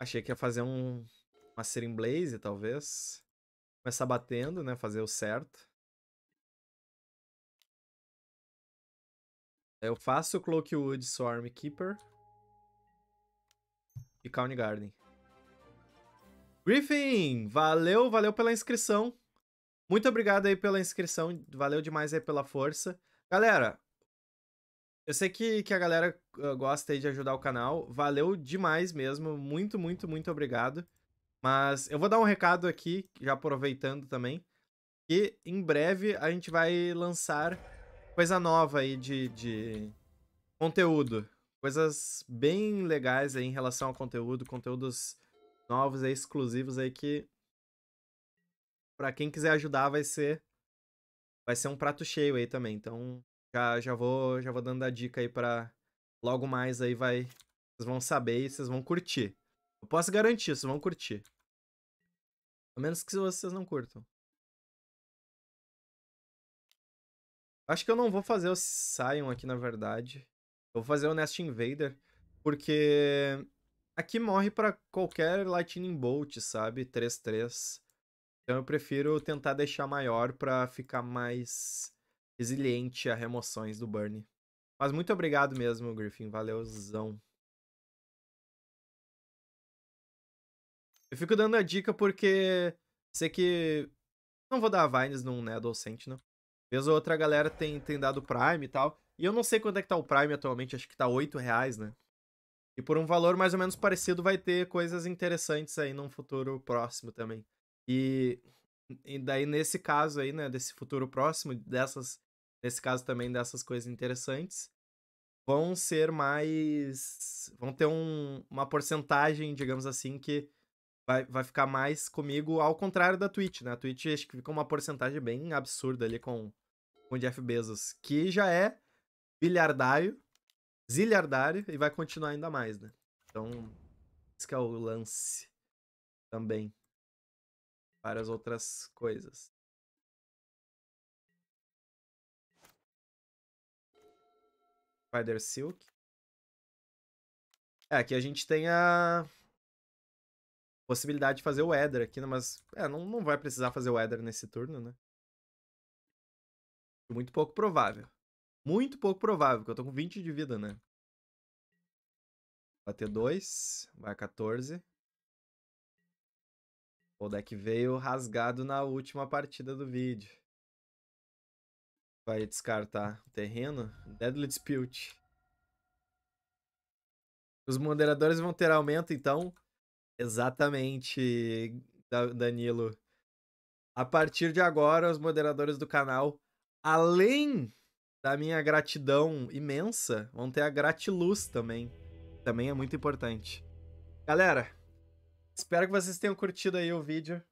Achei que ia fazer um uma Serin Blaze, talvez. Começar batendo, né? Fazer o certo. Eu faço Cloakwood Swarm Keeper. E Cown Garden. Griffin, valeu, valeu pela inscrição. Muito obrigado aí pela inscrição, valeu demais aí pela força. Galera, eu sei que, que a galera gosta aí de ajudar o canal. Valeu demais mesmo. Muito, muito, muito obrigado. Mas eu vou dar um recado aqui, já aproveitando também. que em breve a gente vai lançar coisa nova aí de, de conteúdo. Coisas bem legais aí em relação ao conteúdo, conteúdos novos e exclusivos aí que para quem quiser ajudar vai ser vai ser um prato cheio aí também. Então, já, já, vou, já vou dando a dica aí pra. Logo mais aí vai. Vocês vão saber e vocês vão curtir. Eu posso garantir, vocês vão curtir. A menos que vocês não curtam. Acho que eu não vou fazer o Sion aqui, na verdade. Eu vou fazer o Nest Invader, porque aqui morre para qualquer Lightning Bolt, sabe? 3-3. Então eu prefiro tentar deixar maior para ficar mais resiliente a remoções do Burnie. Mas muito obrigado mesmo, Griffin. Valeuzão. Eu fico dando a dica porque sei que. Não vou dar Vines num Nedo né Sentinel. Né? Vez ou outra a galera tem, tem dado Prime e tal. E eu não sei quanto é que tá o Prime atualmente, acho que tá 8 reais, né? E por um valor mais ou menos parecido vai ter coisas interessantes aí num futuro próximo também. E, e daí nesse caso aí, né, desse futuro próximo, dessas nesse caso também dessas coisas interessantes, vão ser mais. vão ter um, uma porcentagem, digamos assim, que vai, vai ficar mais comigo, ao contrário da Twitch, né? A Twitch acho que fica uma porcentagem bem absurda ali com, com o Jeff Bezos, que já é bilhardário, ziliardário e vai continuar ainda mais, né? Então, esse que é o lance também. Várias outras coisas. Spider Silk. É, aqui a gente tem a possibilidade de fazer o Eder aqui, né? mas é, não, não vai precisar fazer o Eder nesse turno, né? Muito pouco provável. Muito pouco provável, porque eu tô com 20 de vida, né? Bater 2, vai a 14. O deck veio rasgado na última partida do vídeo. Vai descartar o terreno. Deadly Dispute. Os moderadores vão ter aumento, então? Exatamente, Danilo. A partir de agora, os moderadores do canal, além da minha gratidão imensa, vão ter a gratiluz também. Também é muito importante. Galera, espero que vocês tenham curtido aí o vídeo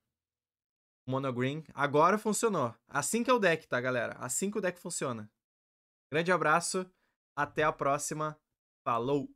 monogreen. Agora funcionou. Assim que é o deck, tá, galera? Assim que o deck funciona. Grande abraço, até a próxima. Falou!